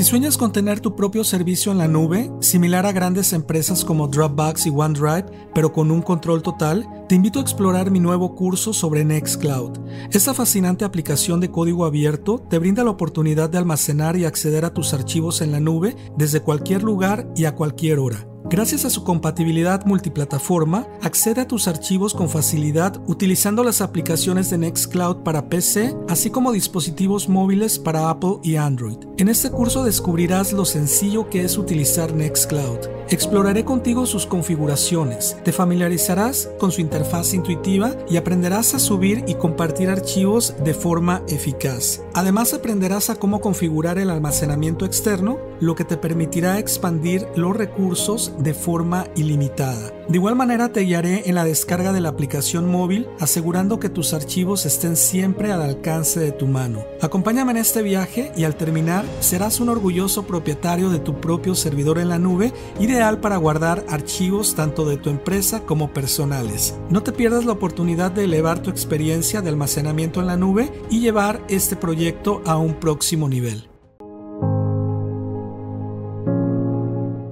Si sueñas con tener tu propio servicio en la nube, similar a grandes empresas como Dropbox y OneDrive, pero con un control total, te invito a explorar mi nuevo curso sobre Nextcloud. Esta fascinante aplicación de código abierto te brinda la oportunidad de almacenar y acceder a tus archivos en la nube desde cualquier lugar y a cualquier hora. Gracias a su compatibilidad multiplataforma, accede a tus archivos con facilidad utilizando las aplicaciones de Nextcloud para PC, así como dispositivos móviles para Apple y Android. En este curso descubrirás lo sencillo que es utilizar Nextcloud. Exploraré contigo sus configuraciones, te familiarizarás con su interfaz intuitiva y aprenderás a subir y compartir archivos de forma eficaz. Además aprenderás a cómo configurar el almacenamiento externo, lo que te permitirá expandir los recursos de forma ilimitada. De igual manera te guiaré en la descarga de la aplicación móvil asegurando que tus archivos estén siempre al alcance de tu mano. Acompáñame en este viaje y al terminar serás un orgulloso propietario de tu propio servidor en la nube ideal para guardar archivos tanto de tu empresa como personales. No te pierdas la oportunidad de elevar tu experiencia de almacenamiento en la nube y llevar este proyecto a un próximo nivel.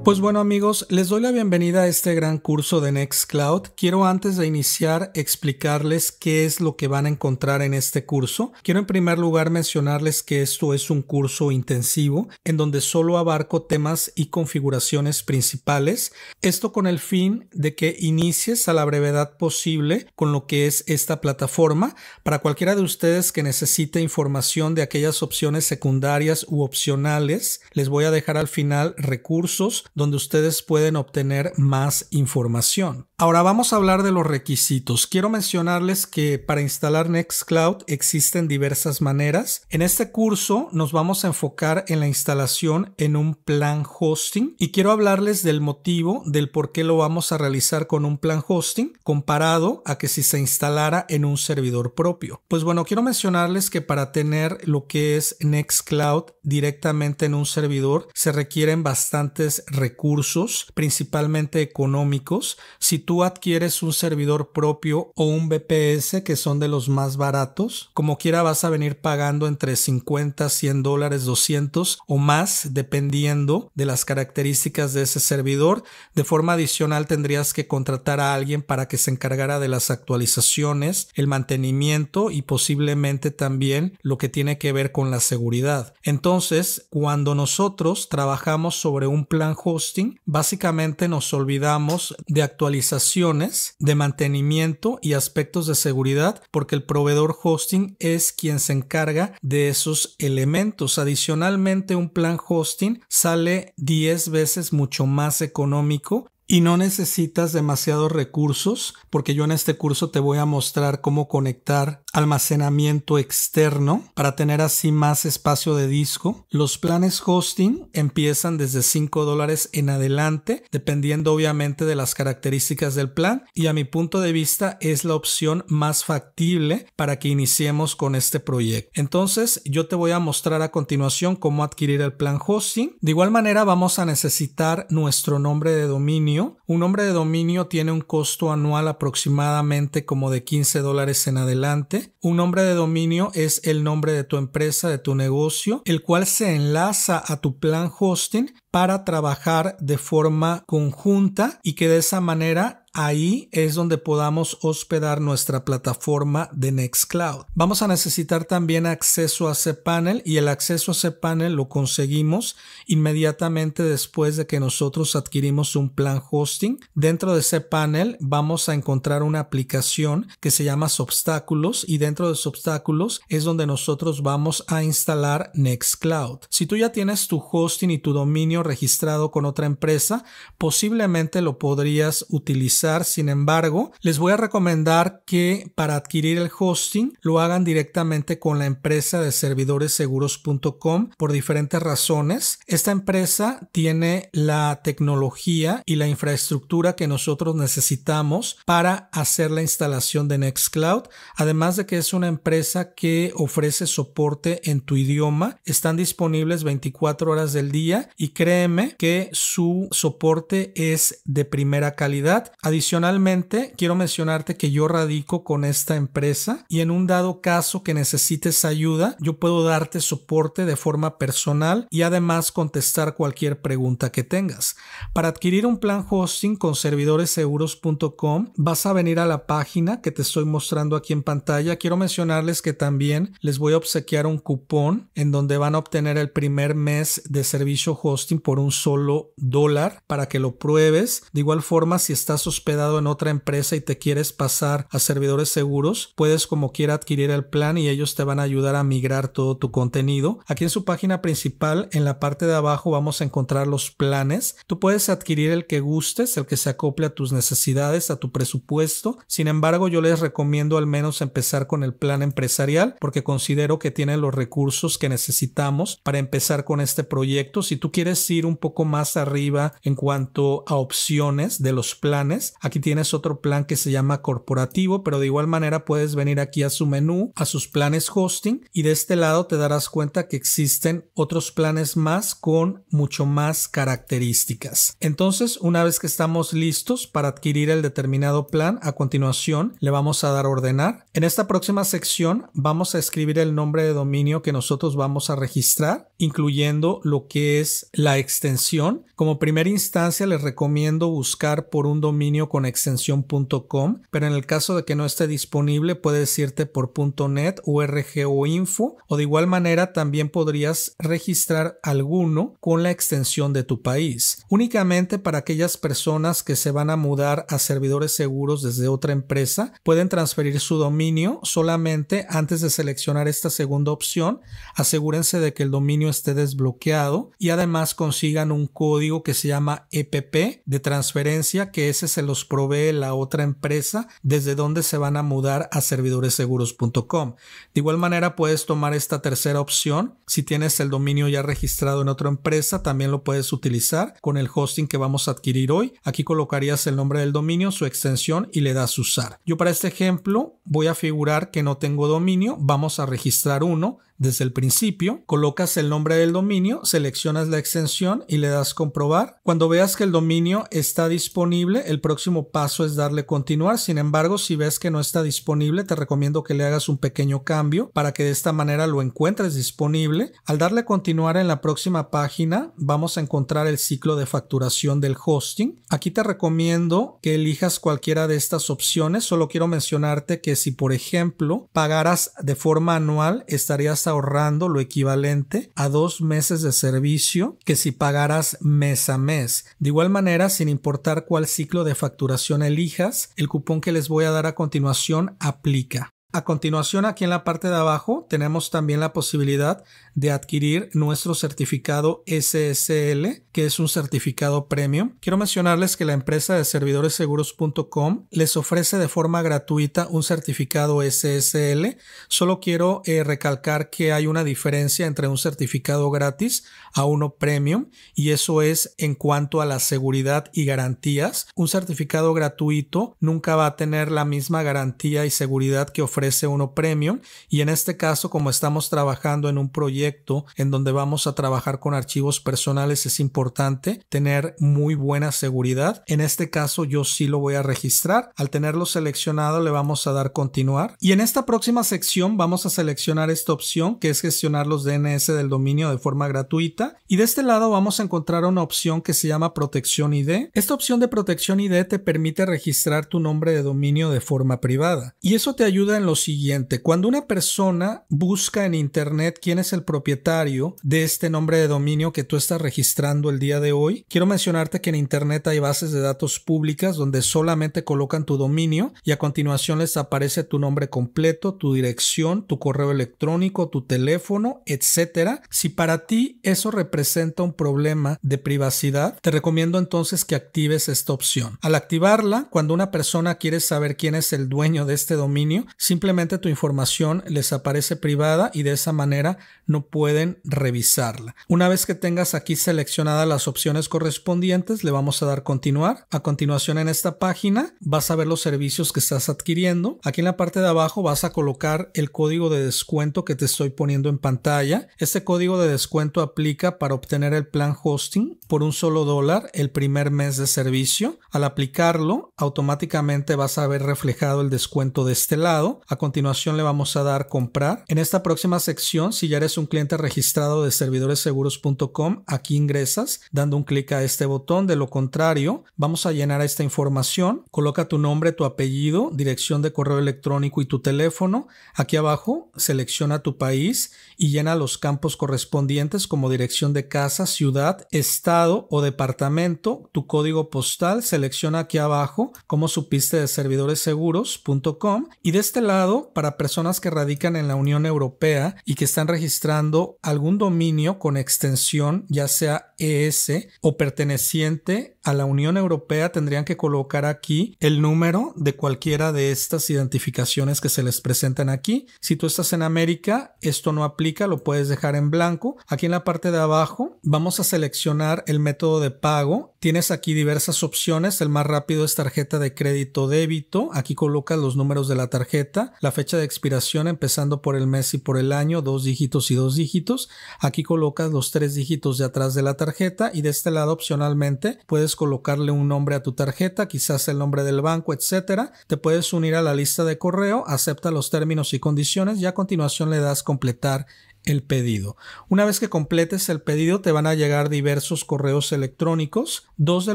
Pues bueno amigos, les doy la bienvenida a este gran curso de Nextcloud. Quiero antes de iniciar explicarles qué es lo que van a encontrar en este curso. Quiero en primer lugar mencionarles que esto es un curso intensivo en donde solo abarco temas y configuraciones principales. Esto con el fin de que inicies a la brevedad posible con lo que es esta plataforma para cualquiera de ustedes que necesite información de aquellas opciones secundarias u opcionales. Les voy a dejar al final recursos donde ustedes pueden obtener más información. Ahora vamos a hablar de los requisitos. Quiero mencionarles que para instalar Nextcloud existen diversas maneras. En este curso nos vamos a enfocar en la instalación en un plan hosting y quiero hablarles del motivo del por qué lo vamos a realizar con un plan hosting comparado a que si se instalara en un servidor propio. Pues bueno, quiero mencionarles que para tener lo que es Nextcloud directamente en un servidor se requieren bastantes requisitos recursos, principalmente económicos, si tú adquieres un servidor propio o un BPS que son de los más baratos, como quiera vas a venir pagando entre 50, 100 dólares, 200 o más, dependiendo de las características de ese servidor. De forma adicional tendrías que contratar a alguien para que se encargara de las actualizaciones, el mantenimiento y posiblemente también lo que tiene que ver con la seguridad. Entonces, cuando nosotros trabajamos sobre un plan hosting, básicamente nos olvidamos de actualizaciones, de mantenimiento y aspectos de seguridad, porque el proveedor hosting es quien se encarga de esos elementos. Adicionalmente, un plan hosting sale 10 veces mucho más económico y no necesitas demasiados recursos porque yo en este curso te voy a mostrar cómo conectar almacenamiento externo para tener así más espacio de disco. Los planes hosting empiezan desde 5 dólares en adelante dependiendo obviamente de las características del plan y a mi punto de vista es la opción más factible para que iniciemos con este proyecto. Entonces yo te voy a mostrar a continuación cómo adquirir el plan hosting. De igual manera vamos a necesitar nuestro nombre de dominio un nombre de dominio tiene un costo anual aproximadamente como de 15 dólares en adelante. Un nombre de dominio es el nombre de tu empresa, de tu negocio, el cual se enlaza a tu plan hosting para trabajar de forma conjunta y que de esa manera ahí es donde podamos hospedar nuestra plataforma de Nextcloud. Vamos a necesitar también acceso a cPanel y el acceso a cPanel lo conseguimos inmediatamente después de que nosotros adquirimos un plan hosting. Dentro de cPanel vamos a encontrar una aplicación que se llama Obstáculos y dentro de obstáculos es donde nosotros vamos a instalar Nextcloud. Si tú ya tienes tu hosting y tu dominio registrado con otra empresa, posiblemente lo podrías utilizar sin embargo, les voy a recomendar que para adquirir el hosting lo hagan directamente con la empresa de servidoresseguros.com por diferentes razones. Esta empresa tiene la tecnología y la infraestructura que nosotros necesitamos para hacer la instalación de Nextcloud, además de que es una empresa que ofrece soporte en tu idioma. Están disponibles 24 horas del día y créeme que su soporte es de primera calidad. Adicionalmente, quiero mencionarte que yo radico con esta empresa y en un dado caso que necesites ayuda, yo puedo darte soporte de forma personal y además contestar cualquier pregunta que tengas. Para adquirir un plan hosting con servidoresseguros.com, vas a venir a la página que te estoy mostrando aquí en pantalla. Quiero mencionarles que también les voy a obsequiar un cupón en donde van a obtener el primer mes de servicio hosting por un solo dólar para que lo pruebes. De igual forma, si estás hospedado en otra empresa y te quieres pasar a servidores seguros, puedes como quiera adquirir el plan y ellos te van a ayudar a migrar todo tu contenido. Aquí en su página principal, en la parte de abajo vamos a encontrar los planes. Tú puedes adquirir el que gustes, el que se acople a tus necesidades, a tu presupuesto. Sin embargo, yo les recomiendo al menos empezar con el plan empresarial porque considero que tiene los recursos que necesitamos para empezar con este proyecto. Si tú quieres ir un poco más arriba en cuanto a opciones de los planes, Aquí tienes otro plan que se llama corporativo, pero de igual manera puedes venir aquí a su menú, a sus planes hosting y de este lado te darás cuenta que existen otros planes más con mucho más características. Entonces, una vez que estamos listos para adquirir el determinado plan, a continuación le vamos a dar ordenar. En esta próxima sección vamos a escribir el nombre de dominio que nosotros vamos a registrar, incluyendo lo que es la extensión. Como primera instancia les recomiendo buscar por un dominio con extensión.com, pero en el caso de que no esté disponible puedes irte por .net, URG o info, o de igual manera también podrías registrar alguno con la extensión de tu país. Únicamente para aquellas personas que se van a mudar a servidores seguros desde otra empresa, pueden transferir su dominio solamente antes de seleccionar esta segunda opción. Asegúrense de que el dominio esté desbloqueado y además consigan un código que se llama EPP de transferencia, que ese es el los provee la otra empresa desde donde se van a mudar a servidoresseguros.com. De igual manera puedes tomar esta tercera opción. Si tienes el dominio ya registrado en otra empresa, también lo puedes utilizar con el hosting que vamos a adquirir hoy. Aquí colocarías el nombre del dominio, su extensión y le das usar. Yo para este ejemplo voy a figurar que no tengo dominio. Vamos a registrar uno desde el principio, colocas el nombre del dominio, seleccionas la extensión y le das comprobar. Cuando veas que el dominio está disponible, el próximo paso es darle continuar. Sin embargo, si ves que no está disponible, te recomiendo que le hagas un pequeño cambio para que de esta manera lo encuentres disponible. Al darle continuar en la próxima página, vamos a encontrar el ciclo de facturación del hosting. Aquí te recomiendo que elijas cualquiera de estas opciones. Solo quiero mencionarte que si, por ejemplo, pagaras de forma anual, estarías ahorrando lo equivalente a dos meses de servicio que si pagaras mes a mes. De igual manera, sin importar cuál ciclo de facturación elijas, el cupón que les voy a dar a continuación aplica. A continuación, aquí en la parte de abajo tenemos también la posibilidad de adquirir nuestro certificado SSL, que es un certificado premium. Quiero mencionarles que la empresa de servidoresseguros.com les ofrece de forma gratuita un certificado SSL. Solo quiero eh, recalcar que hay una diferencia entre un certificado gratis a uno premium y eso es en cuanto a la seguridad y garantías. Un certificado gratuito nunca va a tener la misma garantía y seguridad que ofrece uno premium y en este caso como estamos trabajando en un proyecto en donde vamos a trabajar con archivos personales es importante tener muy buena seguridad. En este caso yo sí lo voy a registrar. Al tenerlo seleccionado le vamos a dar continuar. Y en esta próxima sección vamos a seleccionar esta opción que es gestionar los DNS del dominio de forma gratuita. Y de este lado vamos a encontrar una opción que se llama protección ID. Esta opción de protección ID te permite registrar tu nombre de dominio de forma privada. Y eso te ayuda en lo siguiente. Cuando una persona busca en internet quién es el propietario de este nombre de dominio que tú estás registrando el día de hoy, quiero mencionarte que en Internet hay bases de datos públicas donde solamente colocan tu dominio y a continuación les aparece tu nombre completo, tu dirección, tu correo electrónico, tu teléfono, etcétera. Si para ti eso representa un problema de privacidad, te recomiendo entonces que actives esta opción. Al activarla, cuando una persona quiere saber quién es el dueño de este dominio, simplemente tu información les aparece privada y de esa manera no pueden revisarla. Una vez que tengas aquí seleccionadas las opciones correspondientes, le vamos a dar continuar. A continuación en esta página vas a ver los servicios que estás adquiriendo. Aquí en la parte de abajo vas a colocar el código de descuento que te estoy poniendo en pantalla. Este código de descuento aplica para obtener el plan hosting por un solo dólar el primer mes de servicio. Al aplicarlo, automáticamente vas a ver reflejado el descuento de este lado. A continuación le vamos a dar comprar. En esta próxima sección, si ya eres un cliente registrado de servidoresseguros.com, aquí ingresas dando un clic a este botón. De lo contrario, vamos a llenar esta información. Coloca tu nombre, tu apellido, dirección de correo electrónico y tu teléfono. Aquí abajo, selecciona tu país y llena los campos correspondientes como dirección de casa, ciudad, estado o departamento, tu código postal. Selecciona aquí abajo como supiste de servidoresseguros.com y de este lado, para personas que radican en la Unión Europea y que están registradas algún dominio con extensión, ya sea ES o perteneciente a la Unión Europea, tendrían que colocar aquí el número de cualquiera de estas identificaciones que se les presentan aquí. Si tú estás en América, esto no aplica, lo puedes dejar en blanco. Aquí en la parte de abajo vamos a seleccionar el método de pago Tienes aquí diversas opciones. El más rápido es tarjeta de crédito débito. Aquí colocas los números de la tarjeta, la fecha de expiración empezando por el mes y por el año, dos dígitos y dos dígitos. Aquí colocas los tres dígitos de atrás de la tarjeta y de este lado opcionalmente puedes colocarle un nombre a tu tarjeta, quizás el nombre del banco, etcétera. Te puedes unir a la lista de correo, acepta los términos y condiciones y a continuación le das completar el pedido. Una vez que completes el pedido te van a llegar diversos correos electrónicos. Dos de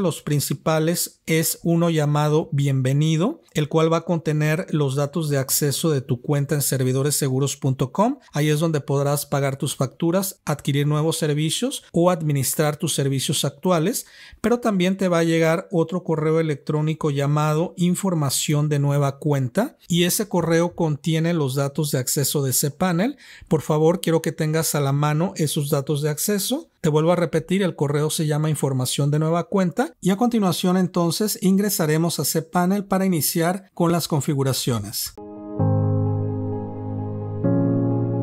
los principales es uno llamado bienvenido, el cual va a contener los datos de acceso de tu cuenta en servidoresseguros.com. Ahí es donde podrás pagar tus facturas, adquirir nuevos servicios o administrar tus servicios actuales, pero también te va a llegar otro correo electrónico llamado información de nueva cuenta y ese correo contiene los datos de acceso de ese panel. Por favor, quiero que tengas a la mano esos datos de acceso. Te vuelvo a repetir, el correo se llama información de nueva cuenta y a continuación entonces ingresaremos a cPanel para iniciar con las configuraciones.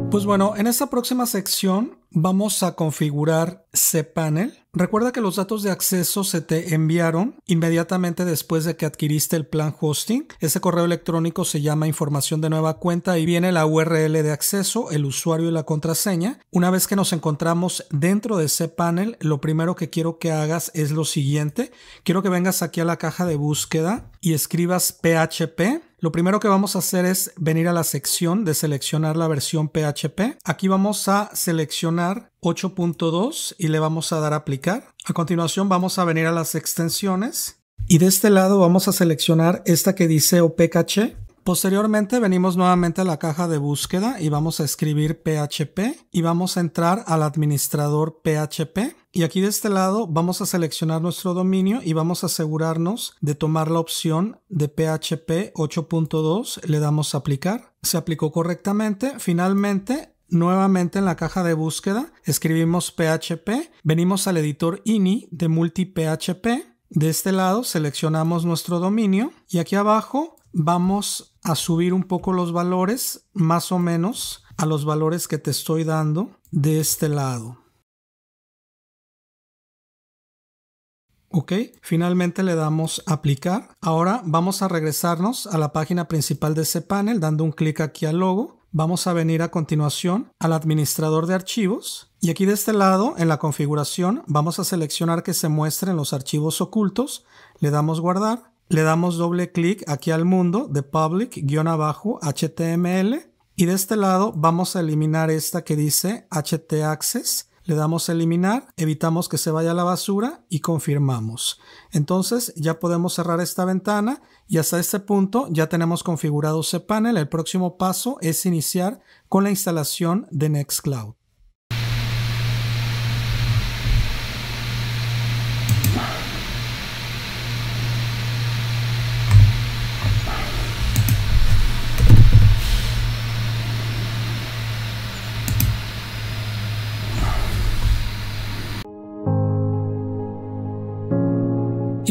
Pues bueno, en esta próxima sección vamos a configurar cPanel. Recuerda que los datos de acceso se te enviaron inmediatamente después de que adquiriste el plan hosting. Ese correo electrónico se llama información de nueva cuenta y viene la URL de acceso, el usuario y la contraseña. Una vez que nos encontramos dentro de cPanel, lo primero que quiero que hagas es lo siguiente. Quiero que vengas aquí a la caja de búsqueda y escribas PHP lo primero que vamos a hacer es venir a la sección de seleccionar la versión PHP. Aquí vamos a seleccionar 8.2 y le vamos a dar a aplicar. A continuación vamos a venir a las extensiones y de este lado vamos a seleccionar esta que dice OPKH. Posteriormente venimos nuevamente a la caja de búsqueda y vamos a escribir PHP y vamos a entrar al administrador PHP. Y aquí de este lado vamos a seleccionar nuestro dominio y vamos a asegurarnos de tomar la opción de PHP 8.2. Le damos a aplicar. Se aplicó correctamente. Finalmente, nuevamente en la caja de búsqueda escribimos PHP. Venimos al editor INI de multi php De este lado seleccionamos nuestro dominio y aquí abajo vamos a subir un poco los valores, más o menos a los valores que te estoy dando de este lado. Ok, finalmente le damos aplicar. Ahora vamos a regresarnos a la página principal de ese panel dando un clic aquí al logo. Vamos a venir a continuación al administrador de archivos y aquí de este lado en la configuración vamos a seleccionar que se muestren los archivos ocultos. Le damos guardar le damos doble clic aquí al mundo de public-html abajo y de este lado vamos a eliminar esta que dice htaccess. Le damos eliminar, evitamos que se vaya a la basura y confirmamos. Entonces ya podemos cerrar esta ventana y hasta este punto ya tenemos configurado cPanel. El próximo paso es iniciar con la instalación de Nextcloud.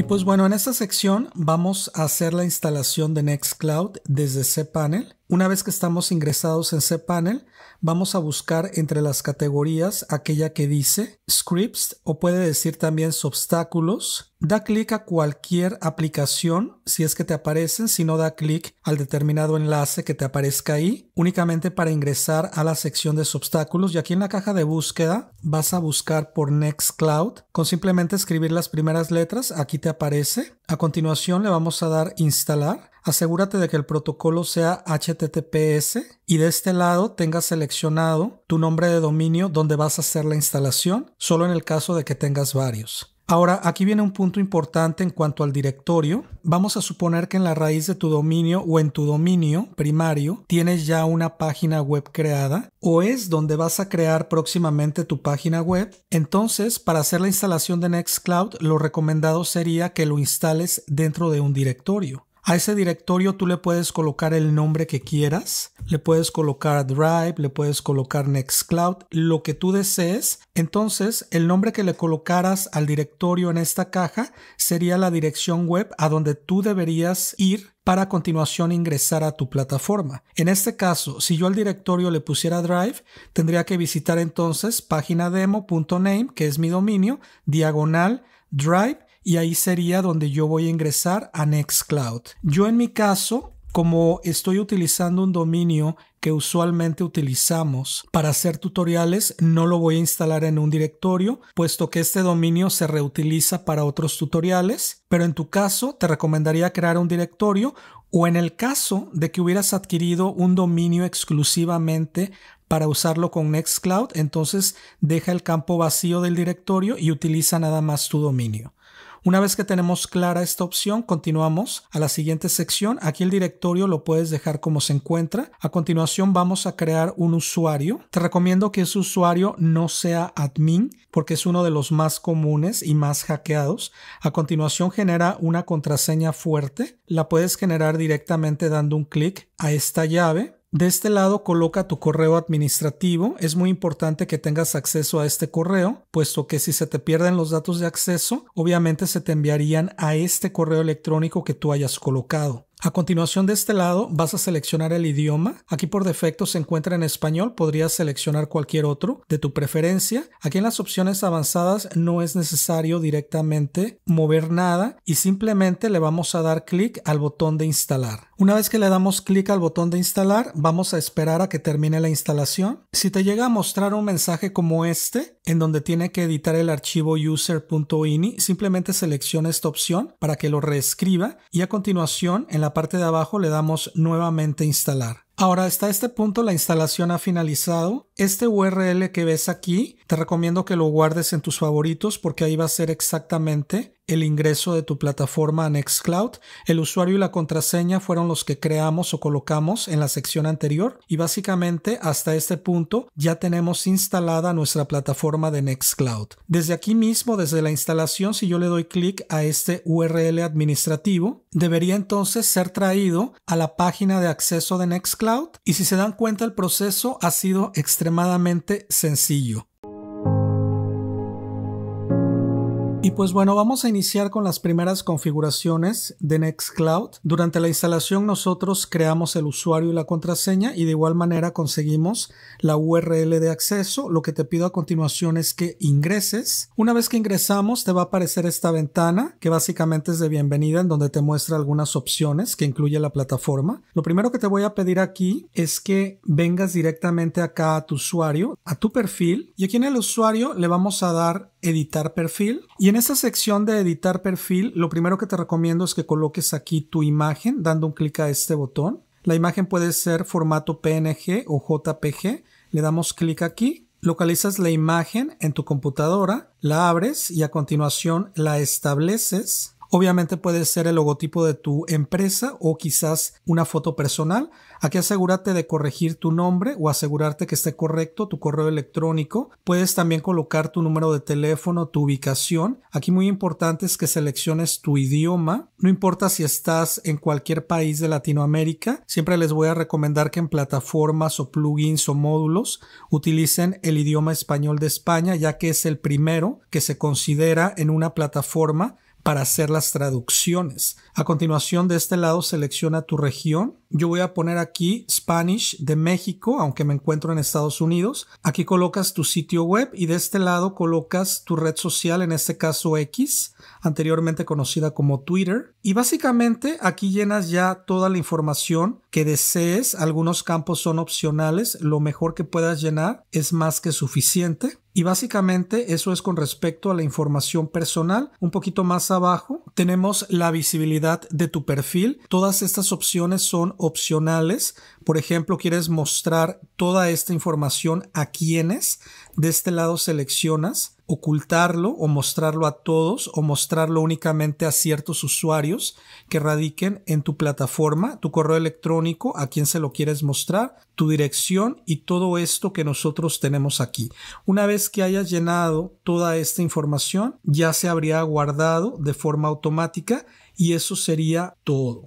Y pues bueno, en esta sección vamos a hacer la instalación de Nextcloud desde cPanel. Una vez que estamos ingresados en cPanel, vamos a buscar entre las categorías aquella que dice scripts o puede decir también obstáculos. Da clic a cualquier aplicación si es que te aparecen, si no da clic al determinado enlace que te aparezca ahí, únicamente para ingresar a la sección de obstáculos y aquí en la caja de búsqueda vas a buscar por Nextcloud. Con simplemente escribir las primeras letras, aquí te aparece. A continuación le vamos a dar instalar asegúrate de que el protocolo sea HTTPS y de este lado tengas seleccionado tu nombre de dominio donde vas a hacer la instalación, solo en el caso de que tengas varios. Ahora, aquí viene un punto importante en cuanto al directorio. Vamos a suponer que en la raíz de tu dominio o en tu dominio primario tienes ya una página web creada o es donde vas a crear próximamente tu página web. Entonces, para hacer la instalación de Nextcloud, lo recomendado sería que lo instales dentro de un directorio. A ese directorio tú le puedes colocar el nombre que quieras, le puedes colocar Drive, le puedes colocar Nextcloud, lo que tú desees. Entonces, el nombre que le colocaras al directorio en esta caja sería la dirección web a donde tú deberías ir para a continuación ingresar a tu plataforma. En este caso, si yo al directorio le pusiera Drive, tendría que visitar entonces página demo.name, que es mi dominio, diagonal Drive y ahí sería donde yo voy a ingresar a Nextcloud. Yo en mi caso, como estoy utilizando un dominio que usualmente utilizamos para hacer tutoriales, no lo voy a instalar en un directorio, puesto que este dominio se reutiliza para otros tutoriales, pero en tu caso te recomendaría crear un directorio o en el caso de que hubieras adquirido un dominio exclusivamente para usarlo con Nextcloud, entonces deja el campo vacío del directorio y utiliza nada más tu dominio. Una vez que tenemos clara esta opción, continuamos a la siguiente sección. Aquí el directorio lo puedes dejar como se encuentra. A continuación vamos a crear un usuario. Te recomiendo que ese usuario no sea admin porque es uno de los más comunes y más hackeados. A continuación genera una contraseña fuerte. La puedes generar directamente dando un clic a esta llave de este lado coloca tu correo administrativo. Es muy importante que tengas acceso a este correo, puesto que si se te pierden los datos de acceso, obviamente se te enviarían a este correo electrónico que tú hayas colocado. A continuación de este lado vas a seleccionar el idioma. Aquí por defecto se encuentra en español, podrías seleccionar cualquier otro de tu preferencia. Aquí en las opciones avanzadas no es necesario directamente mover nada y simplemente le vamos a dar clic al botón de instalar. Una vez que le damos clic al botón de instalar, vamos a esperar a que termine la instalación. Si te llega a mostrar un mensaje como este, en donde tiene que editar el archivo user.ini, simplemente selecciona esta opción para que lo reescriba y a continuación en la parte de abajo le damos nuevamente instalar. Ahora, hasta este punto la instalación ha finalizado. Este URL que ves aquí, te recomiendo que lo guardes en tus favoritos porque ahí va a ser exactamente el ingreso de tu plataforma a Nextcloud. El usuario y la contraseña fueron los que creamos o colocamos en la sección anterior y básicamente hasta este punto ya tenemos instalada nuestra plataforma de Nextcloud. Desde aquí mismo, desde la instalación, si yo le doy clic a este URL administrativo, debería entonces ser traído a la página de acceso de Nextcloud y si se dan cuenta el proceso ha sido extremadamente sencillo. pues bueno, vamos a iniciar con las primeras configuraciones de Nextcloud. Durante la instalación nosotros creamos el usuario y la contraseña y de igual manera conseguimos la URL de acceso. Lo que te pido a continuación es que ingreses. Una vez que ingresamos te va a aparecer esta ventana que básicamente es de bienvenida en donde te muestra algunas opciones que incluye la plataforma. Lo primero que te voy a pedir aquí es que vengas directamente acá a tu usuario, a tu perfil y aquí en el usuario le vamos a dar editar perfil y en en esta sección de editar perfil, lo primero que te recomiendo es que coloques aquí tu imagen dando un clic a este botón. La imagen puede ser formato PNG o JPG. Le damos clic aquí, localizas la imagen en tu computadora, la abres y a continuación la estableces Obviamente puede ser el logotipo de tu empresa o quizás una foto personal. Aquí asegúrate de corregir tu nombre o asegurarte que esté correcto tu correo electrónico. Puedes también colocar tu número de teléfono, tu ubicación. Aquí muy importante es que selecciones tu idioma. No importa si estás en cualquier país de Latinoamérica, siempre les voy a recomendar que en plataformas o plugins o módulos utilicen el idioma español de España, ya que es el primero que se considera en una plataforma para hacer las traducciones. A continuación de este lado selecciona tu región. Yo voy a poner aquí Spanish de México, aunque me encuentro en Estados Unidos. Aquí colocas tu sitio web y de este lado colocas tu red social, en este caso X, anteriormente conocida como Twitter. Y básicamente aquí llenas ya toda la información que desees. Algunos campos son opcionales. Lo mejor que puedas llenar es más que suficiente. Y básicamente eso es con respecto a la información personal. Un poquito más abajo tenemos la visibilidad de tu perfil. Todas estas opciones son opcionales. Por ejemplo, quieres mostrar toda esta información a quienes. De este lado seleccionas ocultarlo o mostrarlo a todos o mostrarlo únicamente a ciertos usuarios que radiquen en tu plataforma, tu correo electrónico, a quien se lo quieres mostrar, tu dirección y todo esto que nosotros tenemos aquí. Una vez que hayas llenado toda esta información, ya se habría guardado de forma automática y eso sería todo.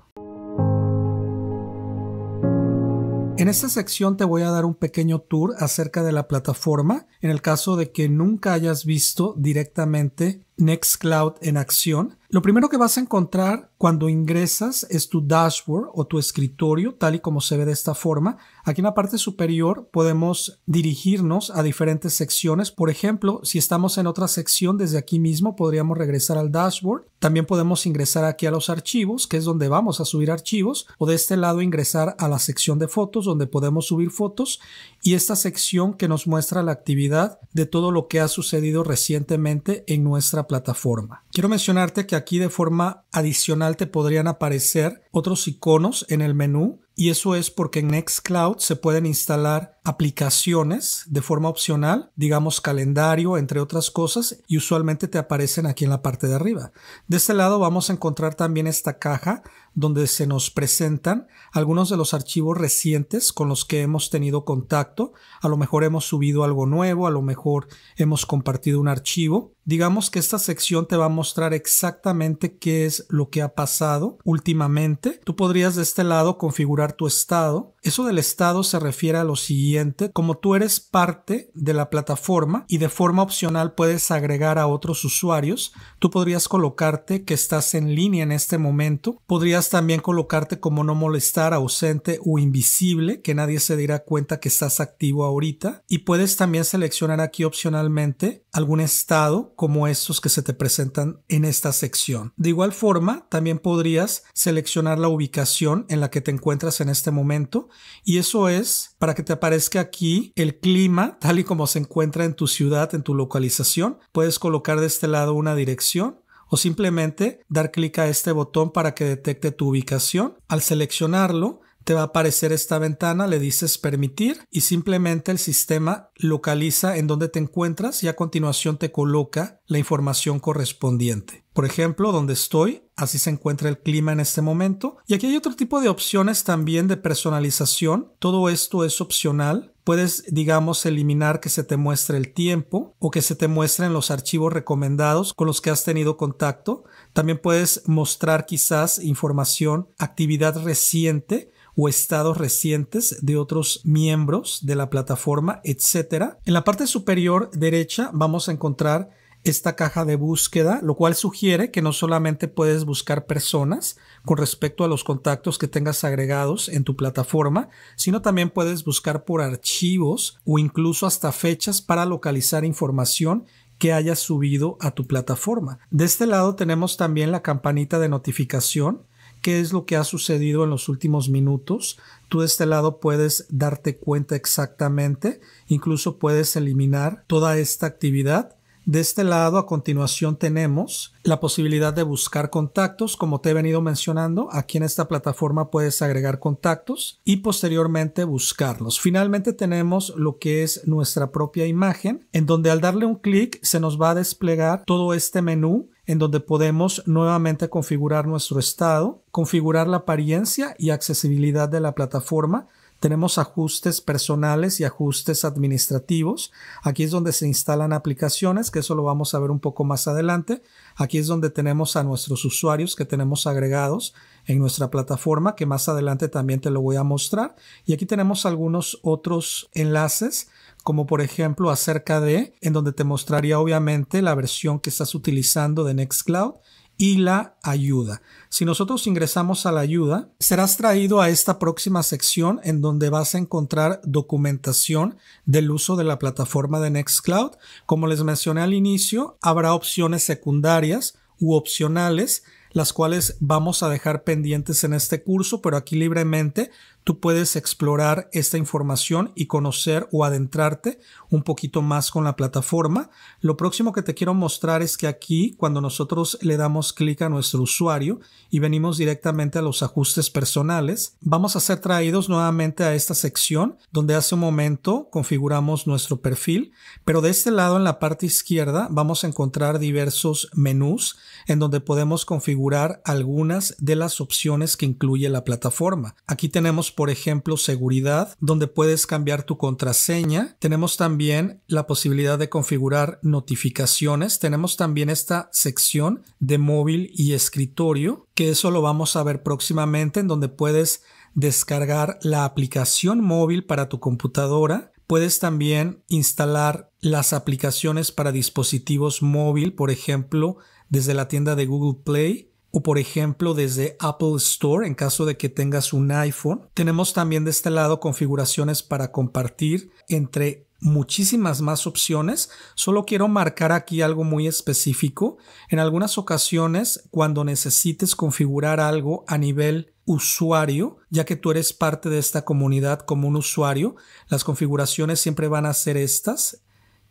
En esta sección te voy a dar un pequeño tour acerca de la plataforma en el caso de que nunca hayas visto directamente Nextcloud en acción, lo primero que vas a encontrar cuando ingresas es tu dashboard o tu escritorio, tal y como se ve de esta forma. Aquí en la parte superior podemos dirigirnos a diferentes secciones. Por ejemplo, si estamos en otra sección desde aquí mismo, podríamos regresar al dashboard. También podemos ingresar aquí a los archivos, que es donde vamos a subir archivos, o de este lado ingresar a la sección de fotos, donde podemos subir fotos, y esta sección que nos muestra la actividad de todo lo que ha sucedido recientemente en nuestra plataforma. Quiero mencionarte que aquí de forma adicional te podrían aparecer otros iconos en el menú y eso es porque en Nextcloud se pueden instalar aplicaciones de forma opcional, digamos calendario, entre otras cosas, y usualmente te aparecen aquí en la parte de arriba. De este lado vamos a encontrar también esta caja donde se nos presentan algunos de los archivos recientes con los que hemos tenido contacto. A lo mejor hemos subido algo nuevo, a lo mejor hemos compartido un archivo. Digamos que esta sección te va a mostrar exactamente qué es lo que ha pasado últimamente. Tú podrías de este lado configurar tu estado. Eso del estado se refiere a lo siguiente, como tú eres parte de la plataforma y de forma opcional puedes agregar a otros usuarios, tú podrías colocarte que estás en línea en este momento, podrías también colocarte como no molestar, ausente o invisible, que nadie se dirá cuenta que estás activo ahorita y puedes también seleccionar aquí opcionalmente algún estado como estos que se te presentan en esta sección. De igual forma, también podrías seleccionar la ubicación en la que te encuentras en este momento y eso es para que te aparezca aquí el clima tal y como se encuentra en tu ciudad, en tu localización. Puedes colocar de este lado una dirección o simplemente dar clic a este botón para que detecte tu ubicación. Al seleccionarlo, te va a aparecer esta ventana, le dices permitir y simplemente el sistema localiza en donde te encuentras y a continuación te coloca la información correspondiente. Por ejemplo, donde estoy, así se encuentra el clima en este momento. Y aquí hay otro tipo de opciones también de personalización. Todo esto es opcional. Puedes, digamos, eliminar que se te muestre el tiempo o que se te muestren los archivos recomendados con los que has tenido contacto. También puedes mostrar quizás información, actividad reciente o estados recientes de otros miembros de la plataforma, etc. En la parte superior derecha vamos a encontrar esta caja de búsqueda, lo cual sugiere que no solamente puedes buscar personas con respecto a los contactos que tengas agregados en tu plataforma, sino también puedes buscar por archivos o incluso hasta fechas para localizar información que hayas subido a tu plataforma. De este lado tenemos también la campanita de notificación, qué es lo que ha sucedido en los últimos minutos. Tú de este lado puedes darte cuenta exactamente, incluso puedes eliminar toda esta actividad de este lado, a continuación, tenemos la posibilidad de buscar contactos. Como te he venido mencionando, aquí en esta plataforma puedes agregar contactos y posteriormente buscarlos. Finalmente, tenemos lo que es nuestra propia imagen, en donde al darle un clic se nos va a desplegar todo este menú en donde podemos nuevamente configurar nuestro estado, configurar la apariencia y accesibilidad de la plataforma tenemos ajustes personales y ajustes administrativos. Aquí es donde se instalan aplicaciones, que eso lo vamos a ver un poco más adelante. Aquí es donde tenemos a nuestros usuarios que tenemos agregados en nuestra plataforma, que más adelante también te lo voy a mostrar. Y aquí tenemos algunos otros enlaces como por ejemplo acerca de, en donde te mostraría obviamente la versión que estás utilizando de Nextcloud y la ayuda. Si nosotros ingresamos a la ayuda, serás traído a esta próxima sección en donde vas a encontrar documentación del uso de la plataforma de Nextcloud. Como les mencioné al inicio, habrá opciones secundarias u opcionales las cuales vamos a dejar pendientes en este curso, pero aquí libremente tú puedes explorar esta información y conocer o adentrarte un poquito más con la plataforma. Lo próximo que te quiero mostrar es que aquí cuando nosotros le damos clic a nuestro usuario y venimos directamente a los ajustes personales, vamos a ser traídos nuevamente a esta sección donde hace un momento configuramos nuestro perfil, pero de este lado en la parte izquierda vamos a encontrar diversos menús en donde podemos configurar algunas de las opciones que incluye la plataforma. Aquí tenemos por ejemplo, seguridad, donde puedes cambiar tu contraseña. Tenemos también la posibilidad de configurar notificaciones. Tenemos también esta sección de móvil y escritorio, que eso lo vamos a ver próximamente, en donde puedes descargar la aplicación móvil para tu computadora. Puedes también instalar las aplicaciones para dispositivos móvil, por ejemplo, desde la tienda de Google Play o por ejemplo desde Apple Store en caso de que tengas un iPhone. Tenemos también de este lado configuraciones para compartir entre muchísimas más opciones. Solo quiero marcar aquí algo muy específico. En algunas ocasiones, cuando necesites configurar algo a nivel usuario, ya que tú eres parte de esta comunidad como un usuario, las configuraciones siempre van a ser estas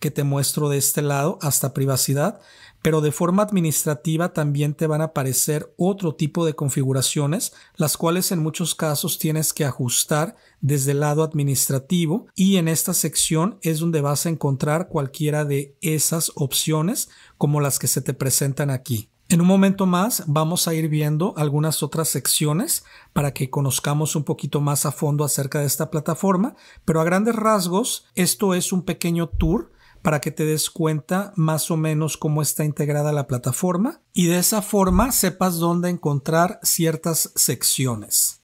que te muestro de este lado hasta privacidad, pero de forma administrativa también te van a aparecer otro tipo de configuraciones, las cuales en muchos casos tienes que ajustar desde el lado administrativo y en esta sección es donde vas a encontrar cualquiera de esas opciones como las que se te presentan aquí. En un momento más vamos a ir viendo algunas otras secciones para que conozcamos un poquito más a fondo acerca de esta plataforma, pero a grandes rasgos esto es un pequeño tour para que te des cuenta más o menos cómo está integrada la plataforma y de esa forma sepas dónde encontrar ciertas secciones.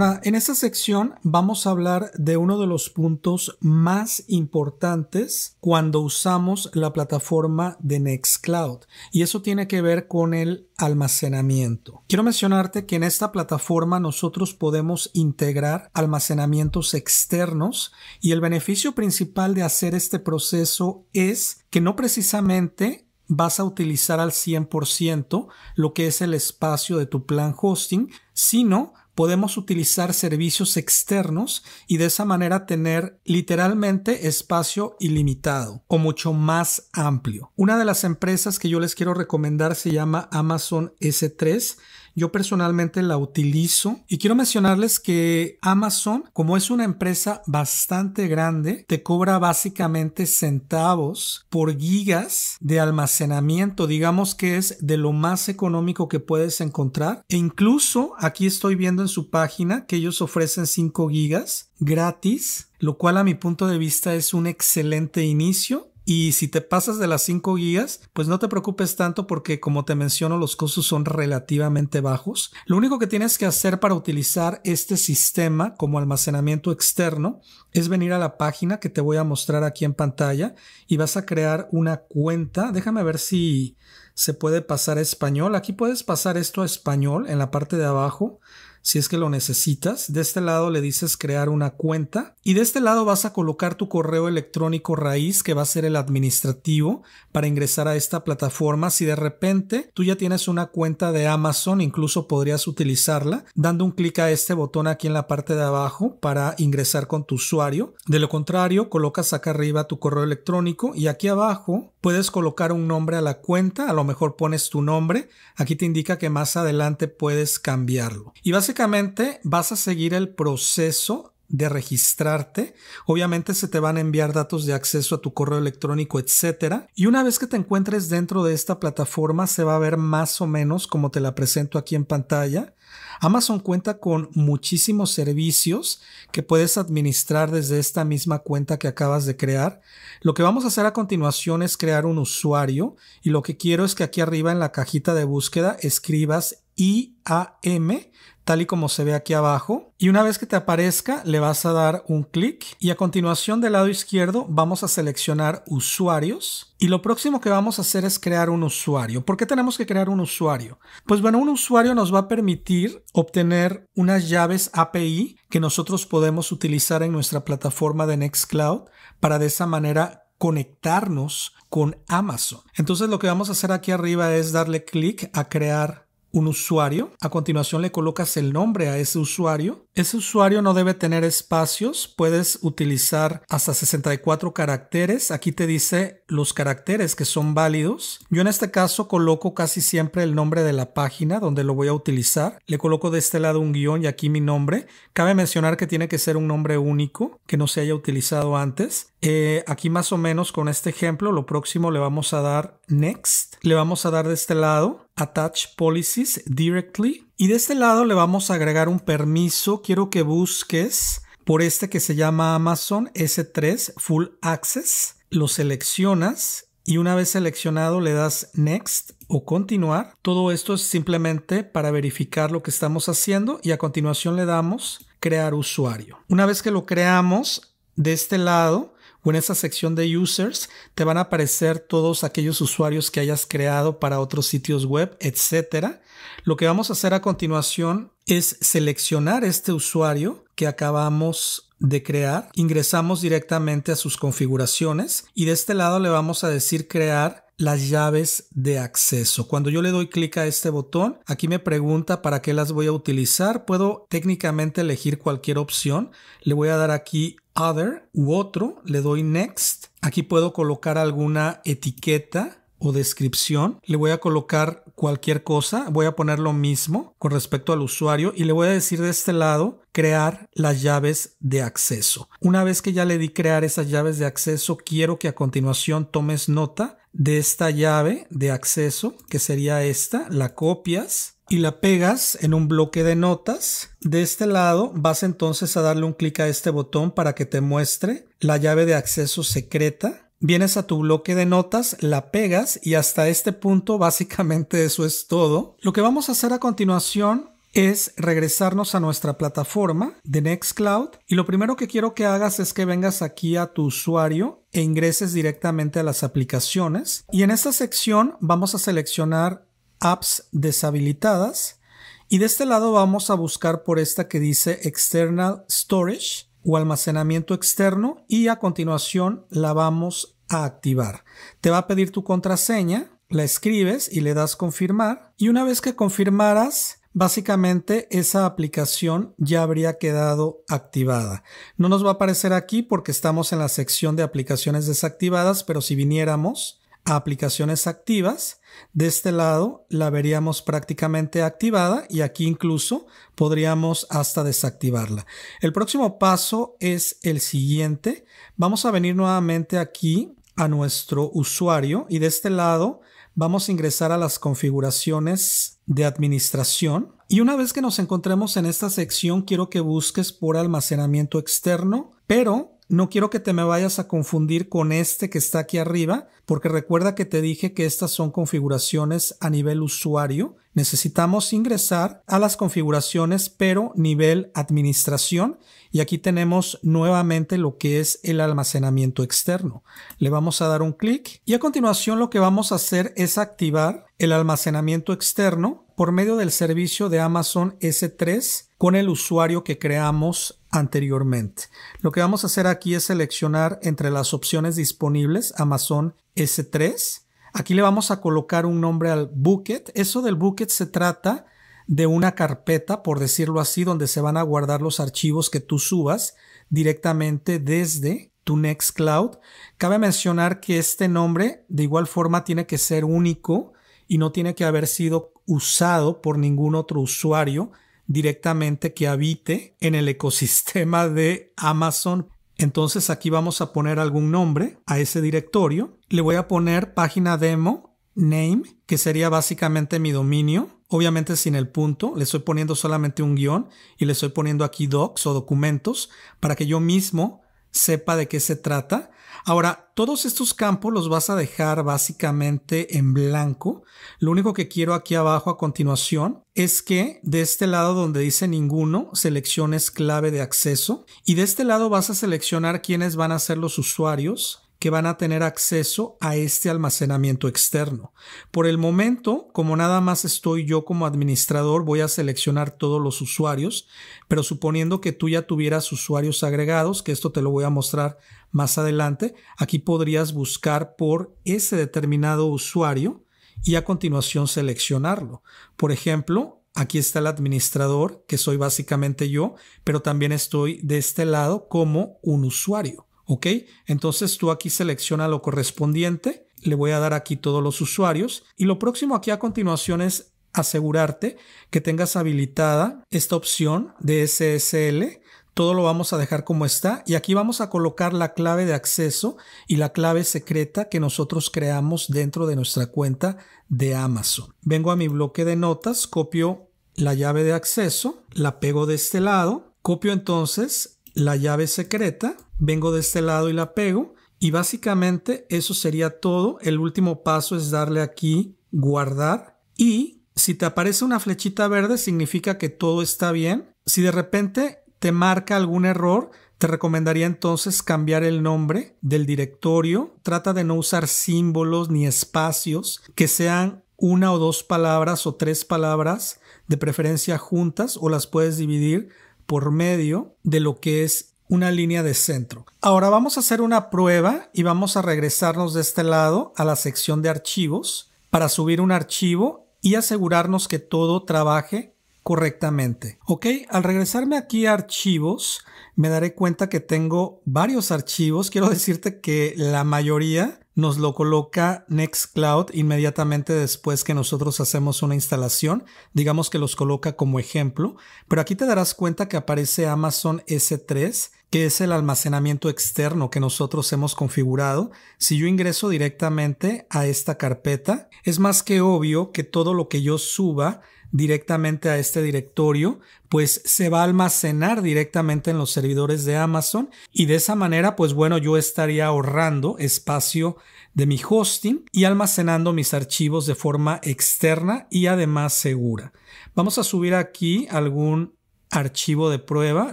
Ahora, en esta sección vamos a hablar de uno de los puntos más importantes cuando usamos la plataforma de Nextcloud y eso tiene que ver con el almacenamiento. Quiero mencionarte que en esta plataforma nosotros podemos integrar almacenamientos externos y el beneficio principal de hacer este proceso es que no precisamente vas a utilizar al 100% lo que es el espacio de tu plan hosting, sino podemos utilizar servicios externos y de esa manera tener literalmente espacio ilimitado o mucho más amplio. Una de las empresas que yo les quiero recomendar se llama Amazon S3 yo personalmente la utilizo y quiero mencionarles que Amazon, como es una empresa bastante grande, te cobra básicamente centavos por gigas de almacenamiento. Digamos que es de lo más económico que puedes encontrar. E incluso aquí estoy viendo en su página que ellos ofrecen 5 gigas gratis, lo cual a mi punto de vista es un excelente inicio y si te pasas de las 5 guías pues no te preocupes tanto porque como te menciono los costos son relativamente bajos. Lo único que tienes que hacer para utilizar este sistema como almacenamiento externo es venir a la página que te voy a mostrar aquí en pantalla y vas a crear una cuenta. Déjame ver si se puede pasar a español. Aquí puedes pasar esto a español en la parte de abajo si es que lo necesitas. De este lado le dices crear una cuenta y de este lado vas a colocar tu correo electrónico raíz que va a ser el administrativo para ingresar a esta plataforma. Si de repente tú ya tienes una cuenta de Amazon, incluso podrías utilizarla dando un clic a este botón aquí en la parte de abajo para ingresar con tu usuario. De lo contrario, colocas acá arriba tu correo electrónico y aquí abajo Puedes colocar un nombre a la cuenta, a lo mejor pones tu nombre, aquí te indica que más adelante puedes cambiarlo. Y básicamente vas a seguir el proceso de registrarte. Obviamente se te van a enviar datos de acceso a tu correo electrónico, etcétera. Y una vez que te encuentres dentro de esta plataforma, se va a ver más o menos como te la presento aquí en pantalla. Amazon cuenta con muchísimos servicios que puedes administrar desde esta misma cuenta que acabas de crear. Lo que vamos a hacer a continuación es crear un usuario y lo que quiero es que aquí arriba en la cajita de búsqueda escribas IAM, tal y como se ve aquí abajo. Y una vez que te aparezca, le vas a dar un clic y a continuación del lado izquierdo vamos a seleccionar usuarios. Y lo próximo que vamos a hacer es crear un usuario. ¿Por qué tenemos que crear un usuario? Pues bueno, un usuario nos va a permitir obtener unas llaves API que nosotros podemos utilizar en nuestra plataforma de Nextcloud para de esa manera conectarnos con Amazon. Entonces lo que vamos a hacer aquí arriba es darle clic a crear un usuario, a continuación le colocas el nombre a ese usuario. Ese usuario no debe tener espacios, puedes utilizar hasta 64 caracteres. Aquí te dice los caracteres que son válidos. Yo en este caso coloco casi siempre el nombre de la página donde lo voy a utilizar. Le coloco de este lado un guión y aquí mi nombre. Cabe mencionar que tiene que ser un nombre único que no se haya utilizado antes. Eh, aquí más o menos con este ejemplo, lo próximo le vamos a dar next le vamos a dar de este lado Attach Policies Directly y de este lado le vamos a agregar un permiso. Quiero que busques por este que se llama Amazon S3 Full Access. Lo seleccionas y una vez seleccionado le das Next o Continuar. Todo esto es simplemente para verificar lo que estamos haciendo y a continuación le damos Crear usuario. Una vez que lo creamos, de este lado en esa sección de users te van a aparecer todos aquellos usuarios que hayas creado para otros sitios web, etcétera. Lo que vamos a hacer a continuación es seleccionar este usuario que acabamos de crear, ingresamos directamente a sus configuraciones y de este lado le vamos a decir crear las llaves de acceso. Cuando yo le doy clic a este botón, aquí me pregunta para qué las voy a utilizar. Puedo técnicamente elegir cualquier opción. Le voy a dar aquí other u otro, le doy next. Aquí puedo colocar alguna etiqueta o descripción. Le voy a colocar cualquier cosa. Voy a poner lo mismo con respecto al usuario y le voy a decir de este lado crear las llaves de acceso. Una vez que ya le di crear esas llaves de acceso, quiero que a continuación tomes nota de esta llave de acceso que sería esta. La copias y la pegas en un bloque de notas. De este lado vas entonces a darle un clic a este botón para que te muestre la llave de acceso secreta. Vienes a tu bloque de notas, la pegas y hasta este punto básicamente eso es todo. Lo que vamos a hacer a continuación es regresarnos a nuestra plataforma de Nextcloud y lo primero que quiero que hagas es que vengas aquí a tu usuario e ingreses directamente a las aplicaciones y en esta sección vamos a seleccionar apps deshabilitadas. Y de este lado vamos a buscar por esta que dice External Storage o almacenamiento externo y a continuación la vamos a activar. Te va a pedir tu contraseña, la escribes y le das confirmar y una vez que confirmaras Básicamente esa aplicación ya habría quedado activada. No nos va a aparecer aquí porque estamos en la sección de aplicaciones desactivadas, pero si viniéramos aplicaciones activas. De este lado la veríamos prácticamente activada y aquí incluso podríamos hasta desactivarla. El próximo paso es el siguiente. Vamos a venir nuevamente aquí a nuestro usuario y de este lado vamos a ingresar a las configuraciones de administración. Y una vez que nos encontremos en esta sección, quiero que busques por almacenamiento externo, pero no quiero que te me vayas a confundir con este que está aquí arriba, porque recuerda que te dije que estas son configuraciones a nivel usuario. Necesitamos ingresar a las configuraciones, pero nivel administración. Y aquí tenemos nuevamente lo que es el almacenamiento externo. Le vamos a dar un clic y a continuación lo que vamos a hacer es activar el almacenamiento externo por medio del servicio de Amazon S3 con el usuario que creamos anteriormente. Lo que vamos a hacer aquí es seleccionar entre las opciones disponibles Amazon S3. Aquí le vamos a colocar un nombre al bucket. Eso del bucket se trata de una carpeta, por decirlo así, donde se van a guardar los archivos que tú subas directamente desde tu Nextcloud. Cabe mencionar que este nombre de igual forma tiene que ser único y no tiene que haber sido usado por ningún otro usuario directamente que habite en el ecosistema de Amazon. Entonces aquí vamos a poner algún nombre a ese directorio. Le voy a poner página demo name, que sería básicamente mi dominio. Obviamente sin el punto, le estoy poniendo solamente un guión y le estoy poniendo aquí docs o documentos para que yo mismo sepa de qué se trata Ahora, todos estos campos los vas a dejar básicamente en blanco. Lo único que quiero aquí abajo a continuación es que de este lado donde dice ninguno, selecciones clave de acceso y de este lado vas a seleccionar quiénes van a ser los usuarios que van a tener acceso a este almacenamiento externo. Por el momento, como nada más estoy yo como administrador, voy a seleccionar todos los usuarios, pero suponiendo que tú ya tuvieras usuarios agregados, que esto te lo voy a mostrar más adelante, aquí podrías buscar por ese determinado usuario y a continuación seleccionarlo. Por ejemplo, aquí está el administrador, que soy básicamente yo, pero también estoy de este lado como un usuario. ¿Ok? Entonces tú aquí selecciona lo correspondiente. Le voy a dar aquí todos los usuarios. Y lo próximo aquí a continuación es asegurarte que tengas habilitada esta opción de SSL. Todo lo vamos a dejar como está y aquí vamos a colocar la clave de acceso y la clave secreta que nosotros creamos dentro de nuestra cuenta de Amazon. Vengo a mi bloque de notas, copio la llave de acceso, la pego de este lado, copio entonces la llave secreta, vengo de este lado y la pego y básicamente eso sería todo. El último paso es darle aquí guardar y si te aparece una flechita verde significa que todo está bien. Si de repente te marca algún error, te recomendaría entonces cambiar el nombre del directorio. Trata de no usar símbolos ni espacios que sean una o dos palabras o tres palabras, de preferencia juntas, o las puedes dividir por medio de lo que es una línea de centro. Ahora vamos a hacer una prueba y vamos a regresarnos de este lado a la sección de archivos para subir un archivo y asegurarnos que todo trabaje correctamente. Ok, al regresarme aquí a archivos, me daré cuenta que tengo varios archivos. Quiero decirte que la mayoría nos lo coloca Nextcloud inmediatamente después que nosotros hacemos una instalación. Digamos que los coloca como ejemplo, pero aquí te darás cuenta que aparece Amazon S3 que es el almacenamiento externo que nosotros hemos configurado, si yo ingreso directamente a esta carpeta, es más que obvio que todo lo que yo suba directamente a este directorio, pues se va a almacenar directamente en los servidores de Amazon y de esa manera, pues bueno, yo estaría ahorrando espacio de mi hosting y almacenando mis archivos de forma externa y además segura. Vamos a subir aquí algún archivo de prueba,